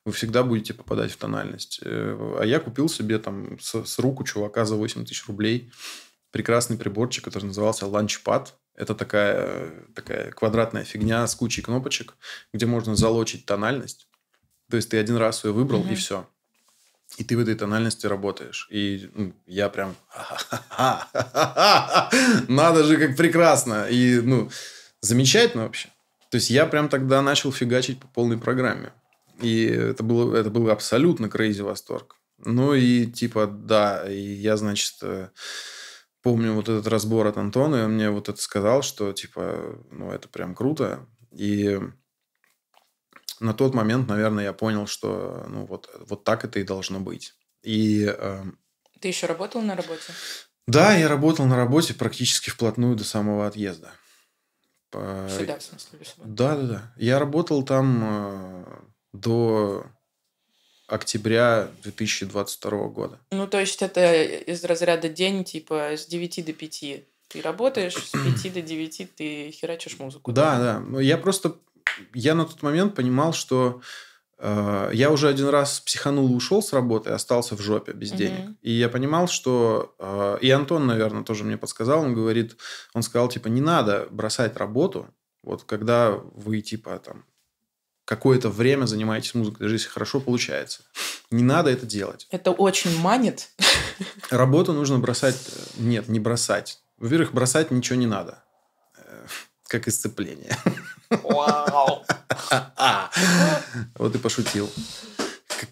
Вы всегда будете попадать в тональность. Э, а я купил себе там с, с руку чувака за 8 тысяч рублей прекрасный приборчик, который назывался ланчпад. Это такая, такая квадратная фигня с кучей кнопочек, где можно залочить тональность. То есть ты один раз ее выбрал, угу. и все. И ты в этой тональности работаешь. И ну, я прям... Надо же, как прекрасно. И, ну, замечательно вообще. То есть, я прям тогда начал фигачить по полной программе. И это было, это был абсолютно крейзи восторг. Ну и типа, да, и я, значит, э, помню вот этот разбор от Антона, и он мне вот это сказал, что типа, ну это прям круто. И на тот момент, наверное, я понял, что ну вот, вот так это и должно быть. И, э, Ты еще работал на работе? Да, я работал на работе практически вплотную до самого отъезда. Всегда, в смысле, Да, да, да. Я работал там э, до октября 2022 года. Ну, то есть это из разряда день, типа, с 9 до 5 ты работаешь, с 5 до 9 ты херачишь музыку. Да, да. да. Ну, я просто я на тот момент понимал, что э, я уже один раз психанул и ушел с работы, остался в жопе без угу. денег. И я понимал, что... Э, и Антон, наверное, тоже мне подсказал. Он говорит, он сказал, типа, не надо бросать работу, вот когда вы, типа, там, какое-то время занимаетесь музыкой, даже если хорошо получается. Не надо это делать. Это очень манит. Работу нужно бросать... Э, нет, не бросать. Во-первых, бросать ничего не надо как исцепление. Вау! Вот и пошутил.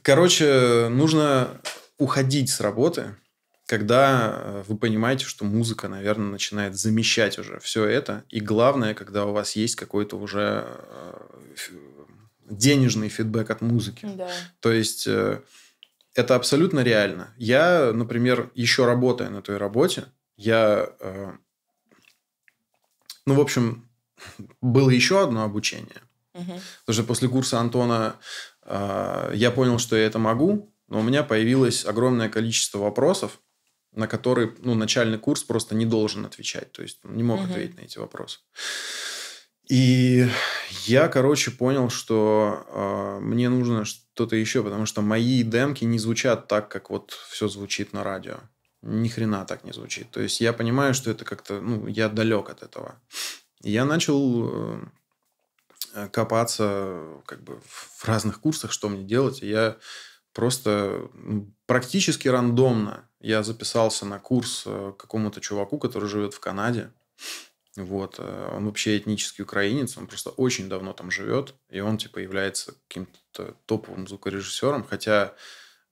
Короче, нужно уходить с работы, когда э, вы понимаете, что музыка, наверное, начинает замещать уже все это. И главное, когда у вас есть какой-то уже э, денежный фидбэк от музыки. Да. То есть э, это абсолютно реально. Я, например, еще работая на той работе, я... Ну, в общем, было еще одно обучение. Угу. Потому что после курса Антона э, я понял, что я это могу, но у меня появилось огромное количество вопросов, на которые ну, начальный курс просто не должен отвечать. То есть не мог угу. ответить на эти вопросы. И я, короче, понял, что э, мне нужно что-то еще, потому что мои демки не звучат так, как вот все звучит на радио. Ни хрена так не звучит. То есть я понимаю, что это как-то, ну, я далек от этого я начал э, э, копаться как бы в разных курсах, что мне делать. И я просто практически рандомно я записался на курс э, какому-то чуваку, который живет в Канаде. Вот. Он вообще этнический украинец, он просто очень давно там живет, и он, типа, является каким-то топовым звукорежиссером, хотя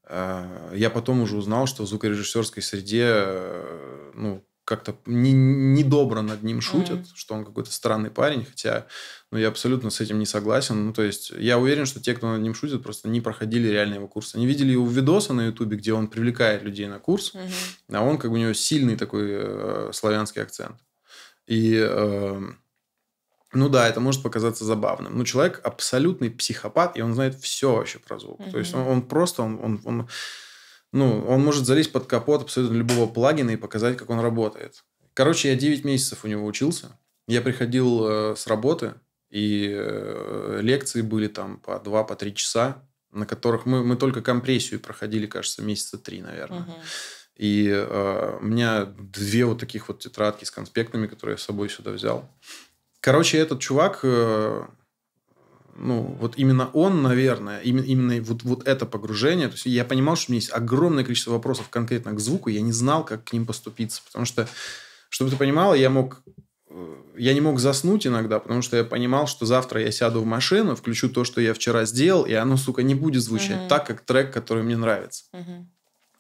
э, я потом уже узнал, что в звукорежиссерской среде, э, ну, как-то недобро не над ним шутят, mm-hmm. что он какой-то странный парень, хотя ну, я абсолютно с этим не согласен. Ну, то есть я уверен, что те, кто над ним шутит, просто не проходили реально его курс. Они видели его видосы на Ютубе, где он привлекает людей на курс, mm-hmm. а он как бы у него сильный такой э, славянский акцент. И, э, ну да, это может показаться забавным. Но человек абсолютный психопат, и он знает все вообще про звук. Mm-hmm. То есть он, он просто, он... он, он ну, он может залезть под капот абсолютно любого плагина и показать, как он работает. Короче, я 9 месяцев у него учился. Я приходил э, с работы, и э, лекции были там по 2-3 по три часа, на которых мы, мы только компрессию проходили, кажется, месяца три, наверное. Угу. И э, у меня две вот таких вот тетрадки с конспектами, которые я с собой сюда взял. Короче, этот чувак, э, ну, вот именно он, наверное, именно, именно вот, вот это погружение. То есть я понимал, что у меня есть огромное количество вопросов конкретно к звуку, я не знал, как к ним поступиться. Потому что, чтобы ты понимала, я мог э, я не мог заснуть иногда, потому что я понимал, что завтра я сяду в машину, включу то, что я вчера сделал, и оно, сука, не будет звучать угу. так, как трек, который мне нравится. Угу.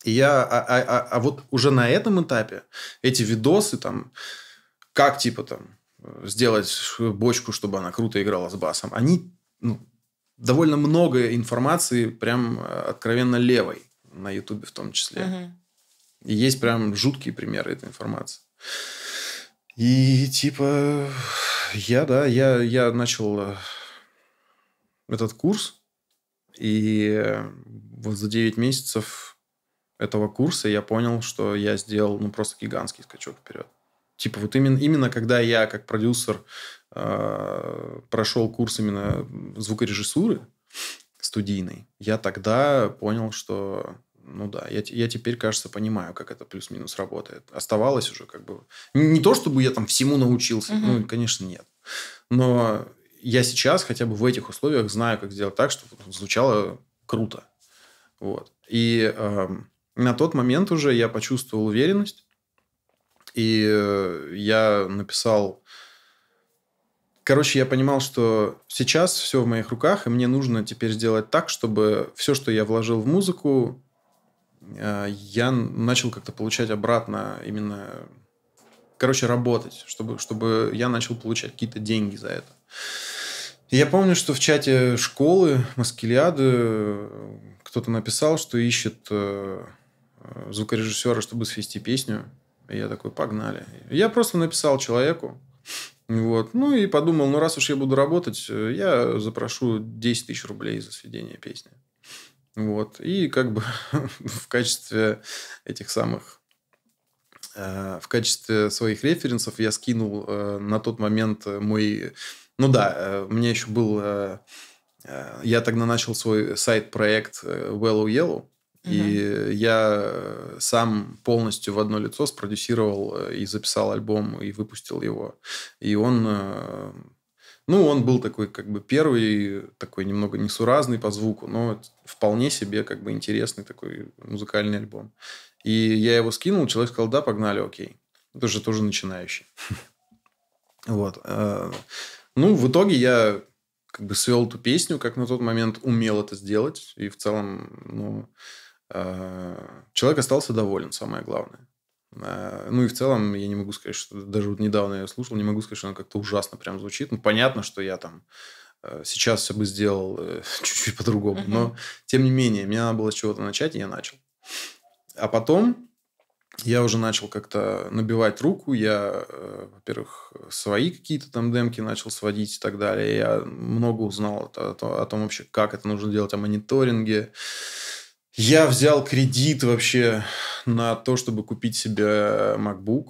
И я, а, а, а, а вот уже на этом этапе эти видосы там, как типа там э, сделать бочку, чтобы она круто играла с басом, они ну, довольно много информации прям э, откровенно левой на Ютубе в том числе. Угу. И есть прям жуткие примеры этой информации. И типа я, да, я, я начал э, этот курс, и э, вот за 9 месяцев этого курса я понял, что я сделал ну просто гигантский скачок вперед. Типа вот именно, именно когда я как продюсер а, прошел курс именно звукорежиссуры студийной, я тогда понял, что ну да, я, я теперь, кажется, понимаю, как это плюс-минус работает. Оставалось уже как бы... Не, то, чтобы я там всему научился, угу. ну, конечно, нет. Но я сейчас хотя бы в этих условиях знаю, как сделать так, чтобы звучало круто. Вот. И э, на тот момент уже я почувствовал уверенность. И э, я написал Короче, я понимал, что сейчас все в моих руках, и мне нужно теперь сделать так, чтобы все, что я вложил в музыку, э, я начал как-то получать обратно именно... Короче, работать, чтобы, чтобы я начал получать какие-то деньги за это. я помню, что в чате школы Маскелиады кто-то написал, что ищет э, звукорежиссера, чтобы свести песню. И я такой, погнали. Я просто написал человеку, вот. Ну и подумал, ну раз уж я буду работать, э, я запрошу 10 тысяч рублей за сведение песни. Вот. И как бы в качестве этих самых э, в качестве своих референсов я скинул э, на тот момент мой... Ну да, мне еще был... Я тогда начал свой сайт-проект Wellow Yellow. И я сам полностью в одно лицо спродюсировал э, и записал альбом, и выпустил его. И он э, ну, он был такой, как бы, первый, такой немного несуразный по звуку, но вполне себе, как бы, интересный такой музыкальный альбом. И я его скинул, человек сказал, да, погнали, окей. Это же тоже начинающий. Вот. Э, ну, в итоге я как бы свел эту песню, как на тот момент умел это сделать. И в целом, ну, Э, человек остался доволен, самое главное. Э, ну и в целом я не могу сказать, что даже вот недавно я слушал, не могу сказать, что она как-то ужасно прям звучит. Ну, понятно, что я там э, сейчас все бы сделал чуть-чуть по-другому, но тем не менее, мне надо было с чего-то начать, и я начал. А потом я уже начал как-то набивать руку, я, во-первых, свои какие-то там демки начал сводить и так далее. Я много узнал о том вообще, как это нужно делать, о мониторинге, я взял кредит вообще на то, чтобы купить себе MacBook.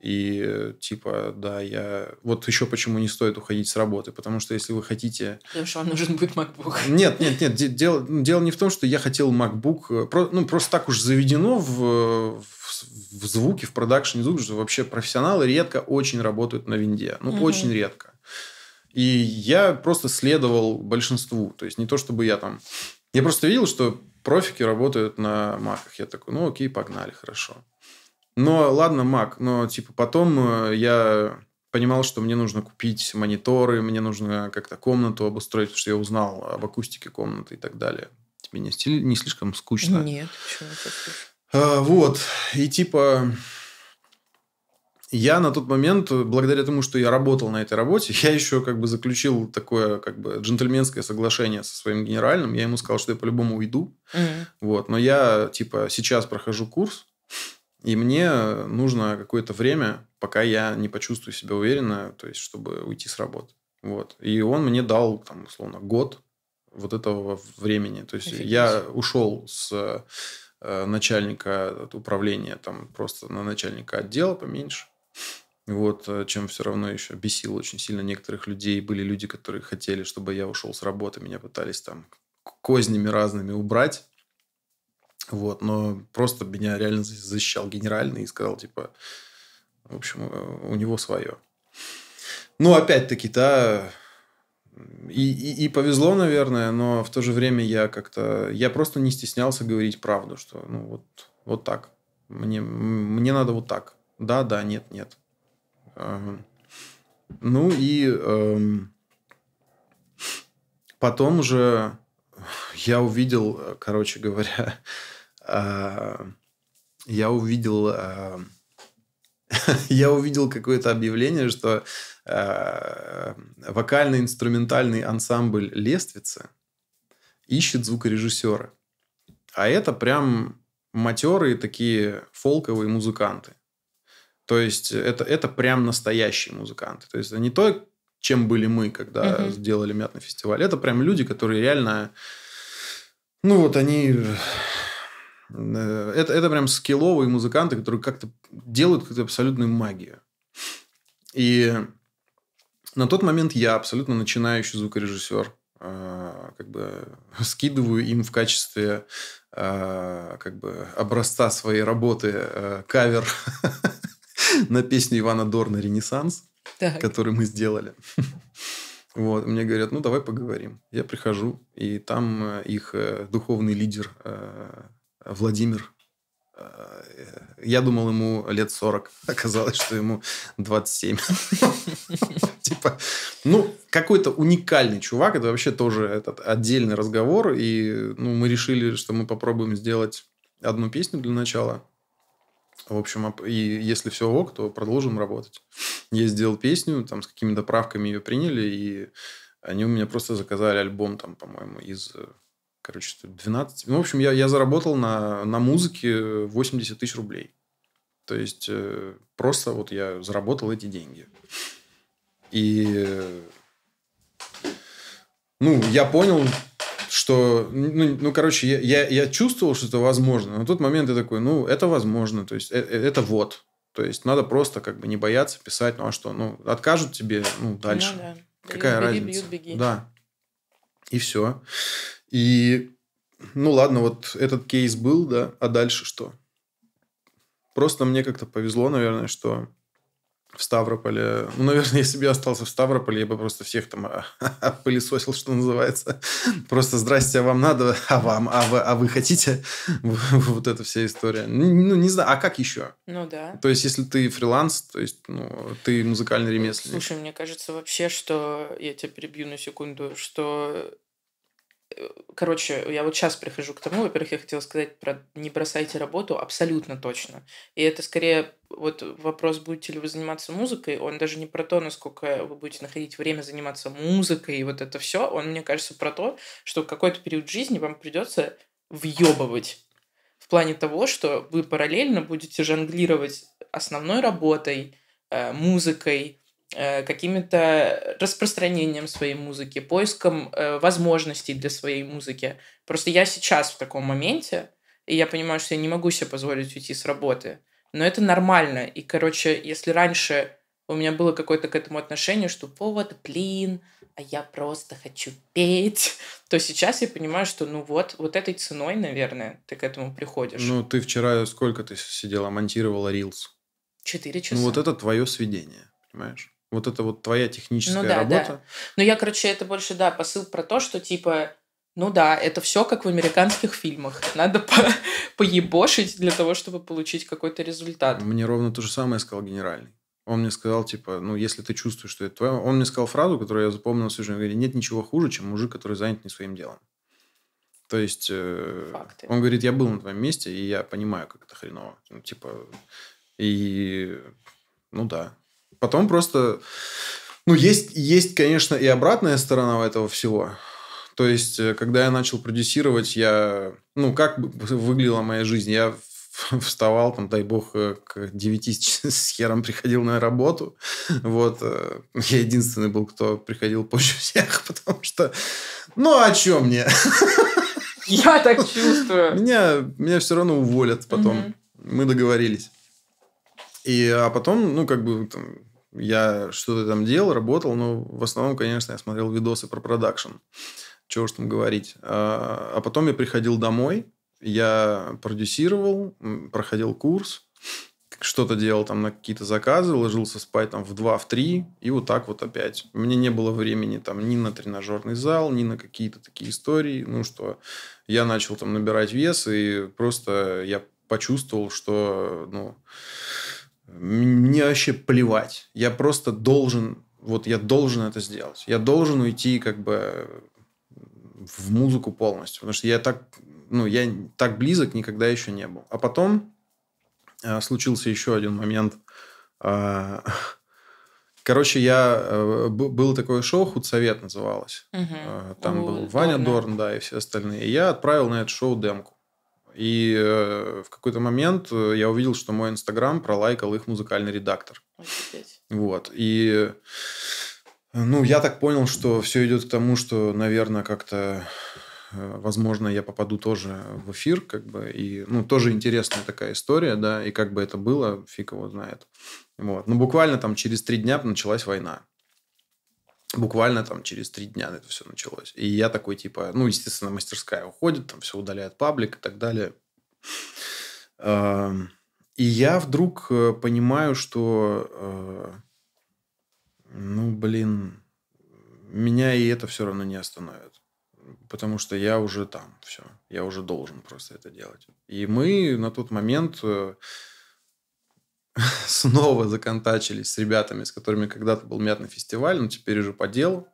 И типа, да, я... Вот еще почему не стоит уходить с работы, потому что если вы хотите... Потому что вам нужен будет MacBook. Нет, нет, нет. Дело, дело не в том, что я хотел MacBook. Э, ну, просто так уж заведено в, в, в звуке, в продакшене звук, что вообще профессионалы редко очень работают на винде. Ну, угу. очень редко. И я просто следовал большинству. То есть не то, чтобы я там... Я просто видел, что профики работают на маках. Я такой, ну окей, погнали, хорошо. Но ладно, мак, но типа потом э, я понимал, что мне нужно купить мониторы, мне нужно как-то комнату обустроить, потому что я узнал об акустике комнаты и так далее. Тебе типа, не, стиль, не слишком скучно? Нет, почему а, Вот, и типа я на тот момент, благодаря тому, что я работал на этой работе, я еще как бы заключил такое как бы джентльменское соглашение со своим генеральным. Я ему сказал, что я по-любому уйду. mm Вот, но я типа сейчас прохожу курс, и мне нужно какое-то время, пока я не почувствую себя уверенно, то есть чтобы уйти с работы. Вот. И он мне дал, там, условно, год вот этого времени. То есть Офигеть. я ушел с э, начальника управления там просто на начальника отдела поменьше. Вот, э, чем все равно еще бесил очень сильно некоторых людей. Были люди, которые хотели, чтобы я ушел с работы, меня пытались там кознями разными убрать. Вот, но просто меня реально защищал генеральный и сказал, типа, в общем, у него свое. Ну, опять-таки, да, и, и, и повезло, наверное, но в то же время я как-то... Я просто не стеснялся говорить правду, что ну вот, вот так. Мне, мне надо вот так. Да, да, нет, нет. Ну и эм, потом уже я увидел, короче говоря, а, я увидел э, я увидел какое-то объявление, что э, вокально-инструментальный ансамбль «Лествицы» ищет звукорежиссера. А это прям матерые такие фолковые музыканты. То есть э, это, это прям настоящие музыканты. То есть это не то, чем были мы, когда угу. сделали мятный фестиваль. Это прям люди, которые реально... Ну вот они... Э, э, это, это прям скилловые музыканты, которые как-то делают какую-то абсолютную магию. И на тот момент я абсолютно начинающий звукорежиссер. Как бы скидываю им в качестве как бы образца своей работы кавер на песню Ивана Дорна «Ренессанс», который мы сделали. Вот, мне говорят, ну давай поговорим. Я прихожу, и там э, их э, духовный лидер э, Владимир я думал, ему лет 40. Оказалось, что ему 27. Типа, ну, какой-то уникальный чувак. Это вообще тоже этот отдельный разговор. И ну, мы решили, что мы попробуем сделать одну песню для начала. В общем, и если все ок, то продолжим работать. Я сделал песню, там с какими-то правками ее приняли, и они у меня просто заказали альбом, там, по-моему, из э, короче, 12. Ну, в общем, я, я заработал на, на музыке 80 э, тысяч рублей. То есть, э, просто вот я заработал эти деньги. И, э, ну, я понял, что, ну, ну короче, я, я, я чувствовал, что это возможно. На тот момент я такой, ну, это возможно, то есть это, э, это вот. То есть надо просто как бы не бояться писать, ну а что, ну, откажут тебе, ну, ну дальше. Ну, да. Бьют, Какая беги, разница? Бьют, беги. Да. И все. И, ну, ладно, вот этот кейс был, да, а дальше что? Просто мне как-то повезло, наверное, что в Ставрополе. Ну, наверное, если бы я остался в Ставрополе, я бы просто всех там а, пылесосил, что называется. Просто «Здрасте, а вам надо? А вам? А вы, а вы хотите?» Вот эта вся история. Ну, не знаю, а как еще? Ну, да. То есть, если ты фриланс, то есть, ну, ты музыкальный ремесленник. Слушай, мне кажется вообще, что... Я тебя перебью на секунду, что короче, я вот сейчас прихожу к тому, во-первых, я хотела сказать про не бросайте работу абсолютно точно. И это скорее вот вопрос, будете ли вы заниматься музыкой, он даже не про то, насколько вы будете находить время заниматься музыкой и вот это все, он, мне кажется, про то, что в какой-то период жизни вам придется въебывать в плане того, что вы параллельно будете жонглировать основной работой, э, музыкой, Э, каким-то распространением своей музыки, поиском э, возможностей для своей музыки. Просто я сейчас в таком моменте, и я понимаю, что я не могу себе позволить уйти с работы. Но это нормально. И, короче, если раньше у меня было какое-то к этому отношение, что повод, блин, а я просто хочу петь, то сейчас я понимаю, что ну вот, вот этой ценой, наверное, ты к этому приходишь. Ну, ты вчера сколько ты сидела, монтировала рилс? Четыре часа. Ну, вот это твое сведение, понимаешь? Вот это вот твоя техническая ну, да, работа. Да. Ну, я, короче, это больше, да, посыл про то, что типа, ну да, это все как в американских фильмах. Надо по поебошить для того, чтобы получить какой-то результат. Мне ровно то же самое сказал генеральный. Он мне сказал, типа, ну, если ты чувствуешь, что это твое... Он мне сказал фразу, которую я запомнил всю жизнь. Он говорит, нет ничего хуже, чем мужик, который занят не своим делом. То есть... Э, Факты. Он говорит, я был на твоем месте, и я понимаю, как это хреново. Ну, типа... И... Ну да, потом просто... Ну, есть, есть, конечно, и обратная сторона этого всего. То есть, э, когда я начал продюсировать, я... Ну, как выглядела моя жизнь? Я вставал, там, дай бог, э, к 9 с хером приходил на работу. Вот. Э, я единственный был, кто приходил позже всех, потому что... Ну, а чем мне? Я так чувствую. Меня, меня все равно уволят потом. Угу. Мы договорились. И, а потом, ну, как бы, там, я что-то там делал, работал, но в основном, конечно, я смотрел видосы про продакшн. Чего уж там говорить. А, а потом я приходил домой, я продюсировал, проходил курс, что-то делал там на какие-то заказы, ложился спать там в 2, в 3, и вот так вот опять. Мне не было времени там ни на тренажерный зал, ни на какие-то такие истории. Ну что, я начал там набирать вес, и просто я почувствовал, что, ну, мне вообще плевать. Я просто должен, вот я должен это сделать. Я должен уйти как бы в музыку полностью, потому что я так, ну, я так близок никогда еще не был. А потом э, случился еще один момент. Э, короче, я э, было такое шоу "Худсовет" называлось. Угу. Там У, был Ваня Дорн, да, и все остальные. И я отправил на это шоу демку. И э, в какой-то момент э, я увидел, что мой Инстаграм пролайкал их музыкальный редактор. Офигеть. Вот. И ну, я так понял, что все идет к тому, что, наверное, как-то э, возможно, я попаду тоже в эфир, как бы, и, ну, тоже интересная такая история, да, и как бы это было, фиг его знает. Вот. Но ну, буквально там через три дня началась война буквально там через три дня это все началось. И я такой, типа, ну, естественно, мастерская уходит, там все удаляет паблик и так далее. И я вдруг э, понимаю, что, э, ну, блин, меня и это все равно не остановит. Потому что я уже там, все. Я уже должен просто это делать. И мы на тот момент э, снова законтачились с ребятами, с которыми когда-то был мятный фестиваль, но теперь уже по делу.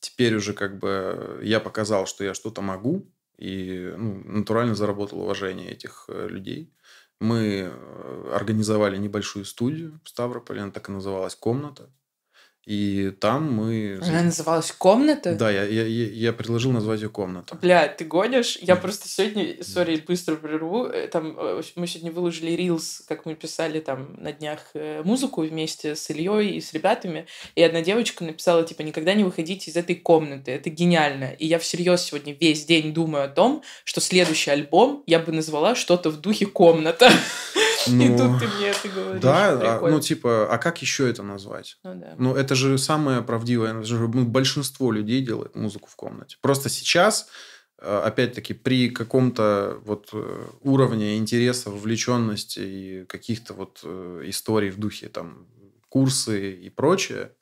Теперь уже как бы э, я показал, что я что-то могу, и ну, натурально заработал уважение этих э, людей. Мы э, организовали небольшую студию в Ставрополе, она так и называлась «Комната». И там мы... Она называлась «Комната»? Да, я, я, я предложил назвать ее «Комната». Бля, ты гонишь? Я просто сегодня... Сори, быстро прерву. Э, там, э, мы сегодня выложили рилс, как мы писали там на днях э, музыку вместе с Ильей и с ребятами. И одна девочка написала, типа, никогда не выходите из этой комнаты. Это гениально. И я всерьез сегодня весь день думаю о том, что следующий альбом я бы назвала что-то в духе «Комната». Ну, и тут ну, ты мне это говоришь. Да, а, ну типа, а как еще это назвать? Ну, да. ну это же самое правдивое, же, ну, большинство людей делает музыку в комнате. Просто сейчас, э, опять-таки, при каком-то вот э, уровне интереса, вовлеченности и каких-то вот э, историй в духе там курсы и прочее,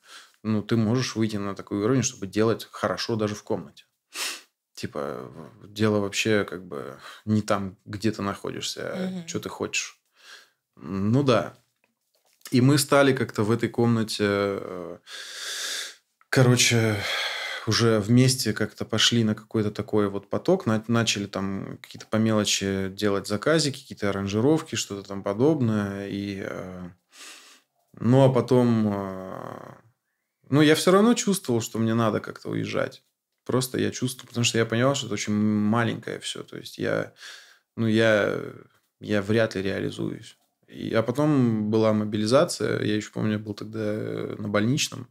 ну ты можешь выйти на такой уровень, чтобы делать хорошо даже в комнате типа дело вообще как бы не там, где ты находишься, а угу. что ты хочешь. Ну да. И мы стали как-то в этой комнате, э, короче, уже вместе как-то пошли на какой-то такой вот поток, начали там какие-то по мелочи делать заказики, какие-то аранжировки, что-то там подобное. И, э, ну, а потом... Э, ну, я все равно чувствовал, что мне надо как-то уезжать. Просто я чувствовал, потому что я понимал, что это очень маленькое все. То есть я, ну, я, я вряд ли реализуюсь а потом была мобилизация. Я еще помню, я был тогда на больничном.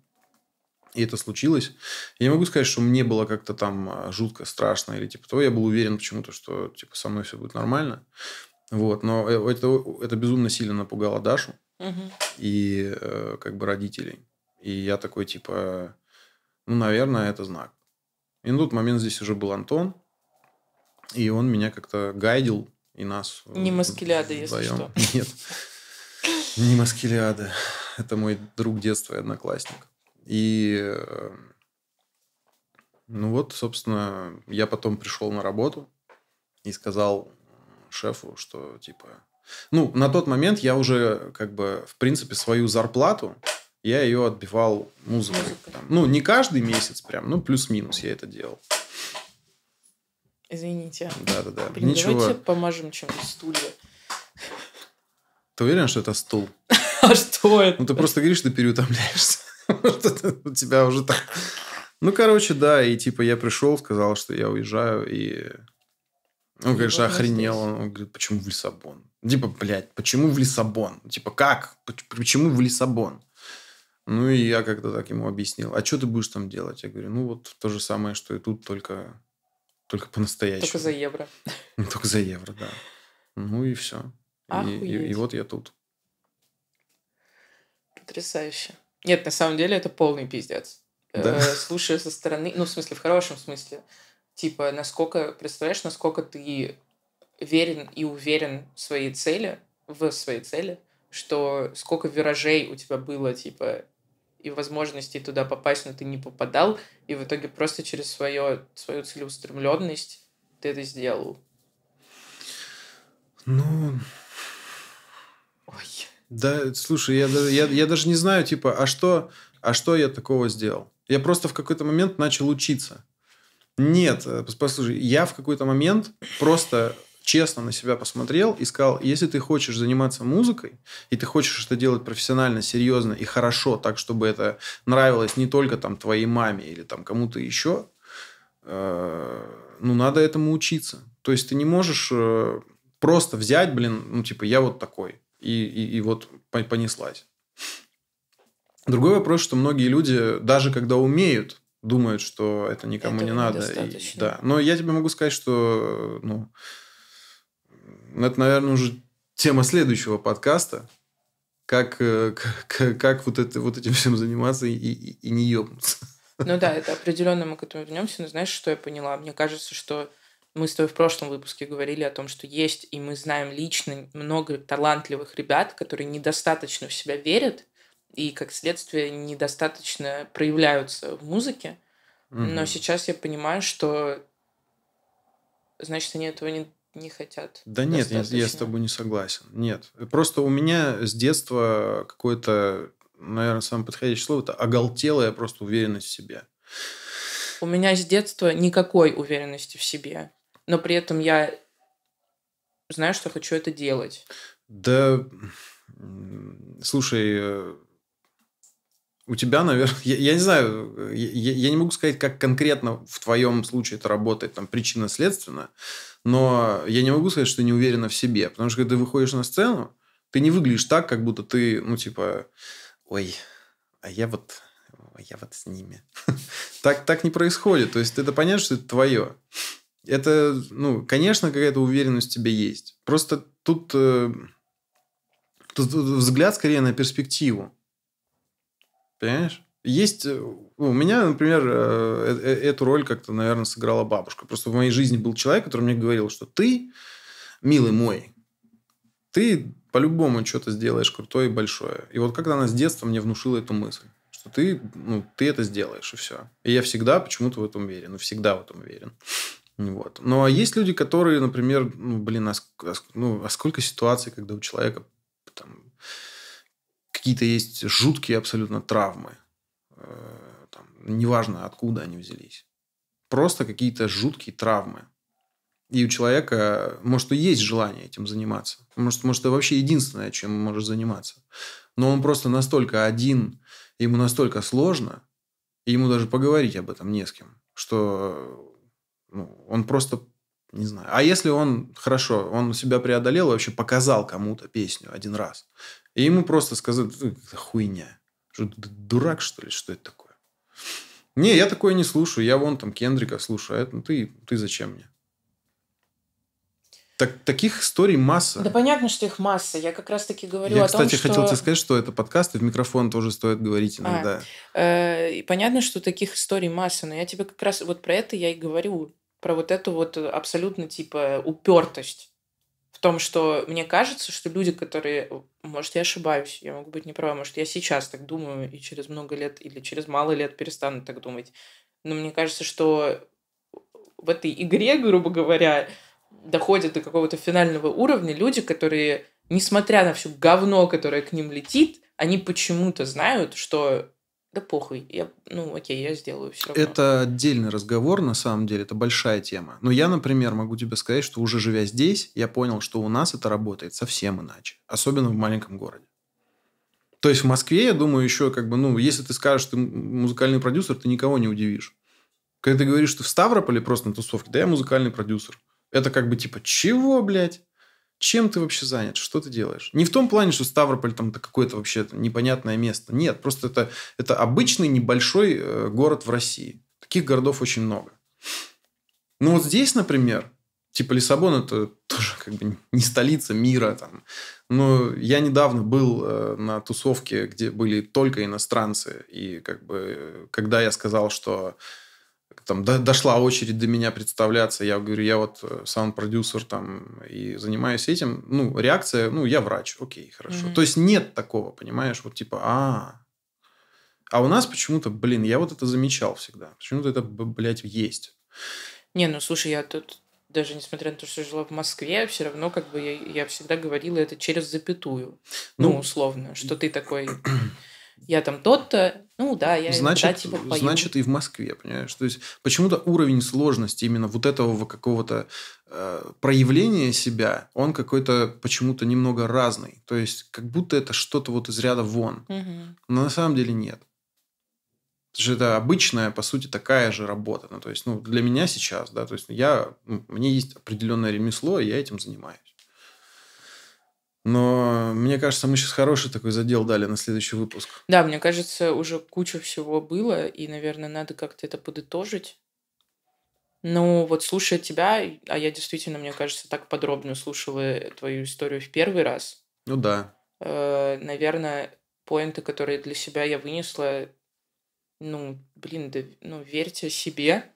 И это случилось. Я не могу сказать, что мне было как-то там а, жутко, страшно или типа того. Я был уверен почему-то, что типа со мной все будет нормально. Вот. Но э, это, это безумно сильно напугало Дашу угу. и э, как бы родителей. И я такой типа, ну, наверное, это знак. И на тот момент здесь уже был Антон. И он меня как-то гайдил и нас. Э, не маскиляда, если что. Нет. Не маскиляда. Это мой друг детства и одноклассник. И э, ну вот, собственно, я потом пришел на работу и сказал шефу, что типа... Ну, на тот момент я уже, как бы, в принципе, свою зарплату, я ее отбивал музыкой. музыкой. Там. Ну, не каждый месяц прям, ну, плюс-минус я это делал. Извините. Да-да-да. Блин, Ничего. давайте помажем чем-нибудь стулья. Ты уверен, что это стул? А что это? Ну, ты просто говоришь, что ты переутомляешься. У тебя уже так... Ну, короче, да, и типа я пришел, сказал, что я уезжаю, и... Он, конечно, охренел. Он говорит, почему в Лиссабон? Типа, блядь, почему в Лиссабон? Типа, как? Почему в Лиссабон? Ну, и я как-то так ему объяснил. А что ты будешь там делать? Я говорю, ну, вот то же самое, что и тут, только только по-настоящему. Только за евро. Ну, только за евро, да. Ну и все. И, и, и вот я тут. Потрясающе. Нет, на самом деле это полный пиздец. Э, да? Э, слушая со стороны, ну, в смысле, в хорошем смысле. Типа, насколько, представляешь, насколько ты верен и уверен в своей цели, в своей цели, что сколько виражей у тебя было, типа, и возможностей туда попасть, но ты не попадал, и в итоге просто через свое, свою целеустремленность ты это сделал. Ну... Ой. Да, слушай, я, я, я даже не знаю, типа, а что, а что я такого сделал? Я просто в какой-то момент начал учиться. Нет, э, послушай, я в какой-то момент просто честно на себя посмотрел и сказал, если ты хочешь заниматься музыкой, и ты хочешь это делать профессионально, серьезно и хорошо, так, чтобы это нравилось не только там твоей маме или там кому-то еще, э, ну, надо этому учиться. То есть ты не можешь э, просто взять, блин, ну, типа, я вот такой, и, и, и вот понеслась. Другой вопрос, что многие люди, даже когда умеют, думают, что это никому Этого не надо. И, да. Но я тебе могу сказать, что ну, ну, это, наверное, уже тема следующего подкаста. Как, как, э, как вот, это, вот этим всем заниматься и, и, и не ебнуться. Ну да, это определенно мы к этому вернемся, но знаешь, что я поняла? Мне кажется, что мы с тобой в прошлом выпуске говорили о том, что есть, и мы знаем лично много талантливых ребят, которые недостаточно в себя верят и, как следствие, недостаточно проявляются в музыке. mm Но сейчас я понимаю, что значит, они этого не не хотят. Да нет, я, я с тобой не согласен. Нет. Просто у меня с детства какое-то, наверное, самое подходящее слово, это оголтелая просто уверенность в себе. У меня с детства никакой уверенности в себе. Но при этом я знаю, что хочу это делать. Да, слушай, э, у тебя, наверное, я, я не знаю, я, я не могу сказать, как конкретно в твоем случае это работает, там причинно-следственно но я не могу сказать, что не уверена в себе, потому что когда ты выходишь на сцену, ты не выглядишь так, как будто ты, ну, типа, ой, а я вот, я вот с ними. так, так не происходит. То есть, это понятно, что это твое. Это, ну, конечно, какая-то уверенность в тебе есть. Просто тут, э, тут взгляд скорее на перспективу. Понимаешь? Есть... Э, ну, у меня, например, э, э, эту роль как-то, наверное, сыграла бабушка. Просто в моей жизни был человек, который мне говорил, что ты, милый мой, ты по-любому что-то сделаешь крутое и большое. И вот когда она с детства мне внушила эту мысль, что ты, ну, ты это сделаешь, и все. И я всегда почему-то в этом уверен, всегда в этом уверен. Вот. Но ну, а есть люди, которые, например, ну, блин, а, а ну, а сколько ситуаций, когда у человека там, какие-то есть жуткие абсолютно травмы, Э, там, неважно откуда они взялись. Просто какие-то жуткие травмы. И у человека, может, и есть желание этим заниматься. Может, может, это вообще единственное, чем он может заниматься. Но он просто настолько один, ему настолько сложно, и ему даже поговорить об этом не с кем, что ну, он просто не знаю. А если он, хорошо, он себя преодолел и вообще показал кому-то песню один раз, и ему просто сказать хуйня. Что ты дурак, что ли? Что это такое? Не, я такое не слушаю. Я вон там Кендрика слушаю. А ну, ты, ты зачем мне? Так, таких историй масса. Да понятно, что их масса. Я как раз-таки говорю я, о кстати, том, что... Я, кстати, хотел тебе сказать, что это подкаст, и в микрофон тоже стоит говорить а, иногда. А, э, и понятно, что таких историй масса, но я тебе как раз вот про это я и говорю. Про вот эту вот э, абсолютно, типа, упертость том, что мне кажется, что люди, которые... Может, я ошибаюсь, я могу быть неправа, может, я сейчас так думаю, и через много лет или через мало лет перестану так думать. Но мне кажется, что в этой игре, грубо говоря, доходят до какого-то финального уровня люди, которые, несмотря на все говно, которое к ним летит, они почему-то знают, что да похуй, я, ну окей, я сделаю все равно. Это отдельный разговор, на самом деле, это большая тема. Но я, например, могу тебе сказать, что уже живя здесь, я понял, что у нас это работает совсем иначе, особенно в маленьком городе. То есть в Москве, я думаю, еще как бы, ну, если ты скажешь, что ты музыкальный продюсер, ты никого не удивишь. Когда ты говоришь, что в Ставрополе просто на тусовке, да я музыкальный продюсер. Это как бы типа, чего, блядь? чем ты вообще занят, что ты делаешь. Не в том плане, что Ставрополь там какое-то вообще непонятное место. Нет, просто это, это обычный небольшой э, город в России. Таких городов очень много. Ну вот здесь, например, типа Лиссабон это тоже как бы не столица мира там. Но я недавно был э, на тусовке, где были только иностранцы. И как бы э, когда я сказал, что там до, дошла очередь до меня представляться, я говорю, я вот э, саунд-продюсер там и занимаюсь этим, ну, реакция, ну, я врач, окей, хорошо. Mm-hmm. То есть нет такого, понимаешь, вот типа, а, а у нас почему-то, блин, я вот это замечал всегда, почему-то это, блядь, есть. Не, ну, слушай, я тут даже несмотря на то, что жила в Москве, все равно как бы я, я всегда говорила это через запятую, ну, ну условно, что ты такой я там тот-то, ну да, я значит, да, типа поеду. Значит, и в Москве, понимаешь? То есть, почему-то уровень сложности именно вот этого какого-то э, проявления себя, он какой-то почему-то немного разный. То есть, как будто это что-то вот из ряда вон. Угу. Но на самом деле нет. Потому что это обычная, по сути, такая же работа. Ну, то есть, ну, для меня сейчас, да, то есть я, ну, мне есть определенное ремесло, и я этим занимаюсь. Но мне кажется, мы сейчас хороший такой задел дали на следующий выпуск. Да, мне кажется, уже куча всего было, и, наверное, надо как-то это подытожить. Ну, вот слушая тебя, а я действительно, мне кажется, так подробно слушала твою историю в первый раз. Ну да. Э, наверное, поинты, которые для себя я вынесла, ну, блин, да, ну, верьте себе,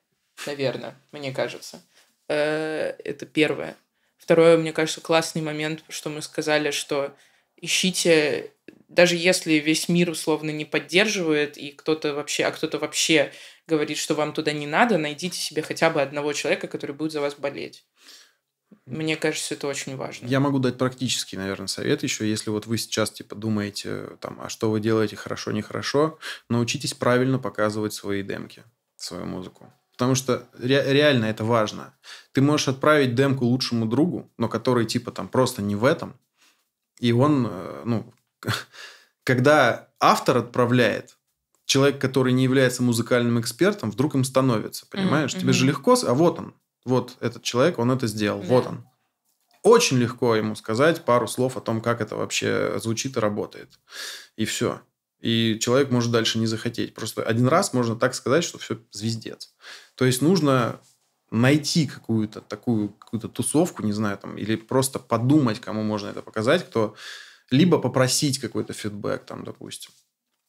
наверное, мне кажется. Э, это первое. Второе, мне кажется, классный момент, что мы сказали, что ищите, даже если весь мир условно не поддерживает, и кто-то вообще, а кто-то вообще говорит, что вам туда не надо, найдите себе хотя бы одного человека, который будет за вас болеть. Мне кажется, это очень важно. Я могу дать практический, наверное, совет еще. Если вот вы сейчас, типа, думаете, там, а что вы делаете хорошо, нехорошо, научитесь правильно показывать свои демки, свою музыку. Потому что ре- реально это важно. Ты можешь отправить демку лучшему другу, но который типа там просто не в этом. И он, э, ну, когда автор отправляет, человек, который не является музыкальным экспертом, вдруг им становится, понимаешь? Mm-hmm. Тебе же легко, а вот он, вот этот человек, он это сделал, yeah. вот он. Очень легко ему сказать пару слов о том, как это вообще звучит и работает. И все. И человек может дальше не захотеть. Просто один раз можно так сказать, что все звездец. То есть нужно найти какую-то такую какую-то тусовку, не знаю, там, или просто подумать, кому можно это показать, кто либо попросить какой-то фидбэк, там, допустим.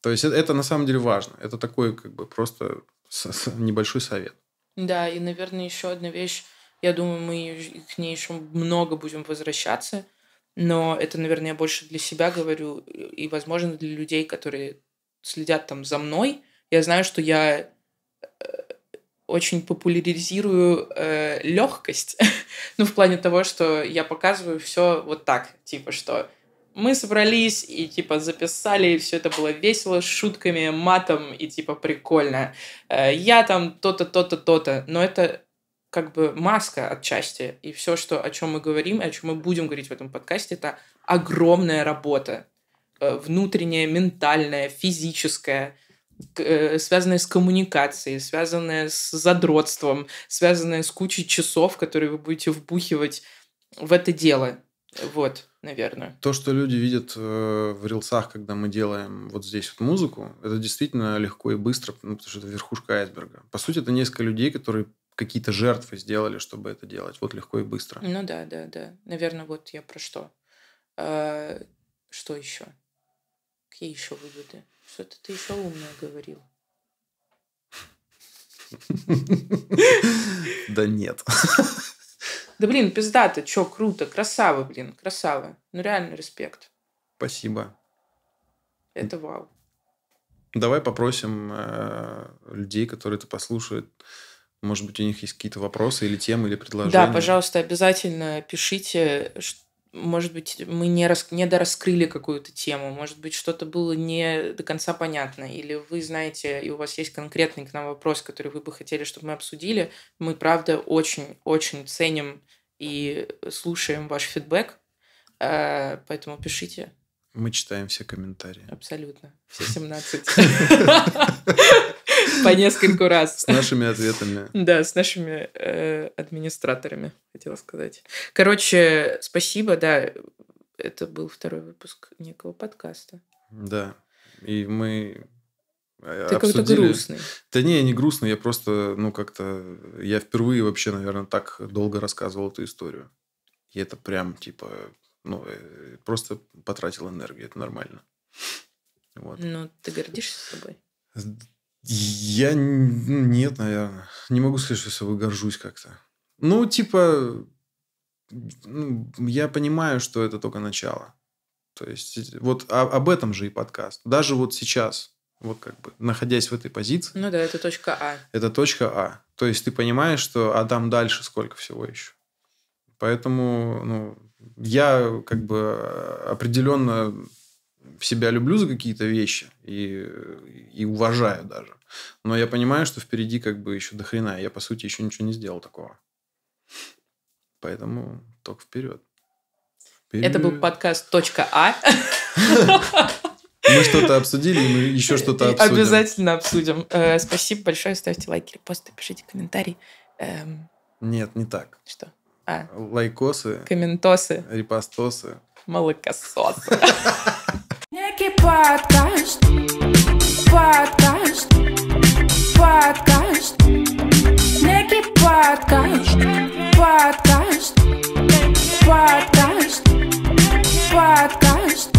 То есть это, это на самом деле важно. Это такой как бы просто небольшой совет. Да, и, наверное, еще одна вещь, я думаю, мы к ней еще много будем возвращаться, но это, наверное, я больше для себя говорю, и, возможно, для людей, которые следят там за мной. Я знаю, что я э, очень популяризирую э, легкость. ну, в плане того, что я показываю все вот так, типа, что мы собрались и, типа, записали, и все это было весело, с шутками, матом, и, типа, прикольно. Э, я там то-то, то-то, то-то. Но это как бы маска отчасти. И все, что, о чем мы говорим, о чем мы будем говорить в этом подкасте, это огромная работа. Э, внутренняя, ментальная, физическая Э, связанные с коммуникацией, связанные с задротством, связанные с кучей часов, которые вы будете вбухивать в это дело. Вот, наверное. То, что люди видят э, в рилсах, когда мы делаем вот здесь вот музыку, это действительно легко и быстро, ну, потому что это верхушка айсберга. По сути, это несколько людей, которые какие-то жертвы сделали, чтобы это делать. Вот легко и быстро. Ну да, да, да. Наверное, вот я про что. А, что еще? Какие еще выводы? Что-то ты еще умное говорил. Да нет. Да блин, пизда ты, чё, круто, красава, блин, красава. Ну реально респект. Спасибо. Это вау. Давай попросим э, людей, которые это послушают. Может быть, у них есть какие-то вопросы или темы, или предложения. Да, пожалуйста, обязательно пишите, что может быть, мы не рас... недораскрыли какую-то тему, может быть, что-то было не до конца понятно, или вы знаете, и у вас есть конкретный к нам вопрос, который вы бы хотели, чтобы мы обсудили, мы, правда, очень-очень ценим и слушаем ваш фидбэк, э, поэтому пишите. Мы читаем все комментарии. Абсолютно. Все 17. по нескольку раз. С нашими ответами. Да, с нашими э, администраторами, хотела сказать. Короче, спасибо, да. Это был второй выпуск некого подкаста. Да. И мы э, ты обсудили. какой-то грустный. Да не, я не грустный, я просто, ну, как-то... Я впервые вообще, наверное, так долго рассказывал эту историю. И это прям, типа, ну, э, просто потратил энергию, это нормально. Вот. Ну, ты гордишься собой? Я нет, наверное. Не могу сказать, что я собой горжусь как-то. Ну, типа, ну, я понимаю, что это только начало. То есть, э, вот об этом же и подкаст. Даже вот сейчас, вот как бы, находясь в этой позиции. Ну да, это точка А. Это точка А. То есть, ты понимаешь, что а там дальше сколько всего еще. Поэтому, ну, я как бы э, определенно себя люблю за какие-то вещи и, и уважаю даже. Но я понимаю, что впереди как бы еще дохрена Я, по сути, еще ничего не сделал такого. Поэтому только вперед. вперед. Это был подкаст «Точка А». Мы что-то обсудили, мы еще э, что-то обсудим. Обязательно обсудим. Э, спасибо большое. Ставьте лайки, репосты, пишите комментарии. Эм, Нет, не так. Что? А. Лайкосы. Комментосы. Репостосы. Молокососы. Подкаст. Подкаст. Подкаст. Некий подкаст. Подкаст. Подкаст. Подкаст.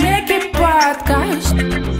Некий подкаст.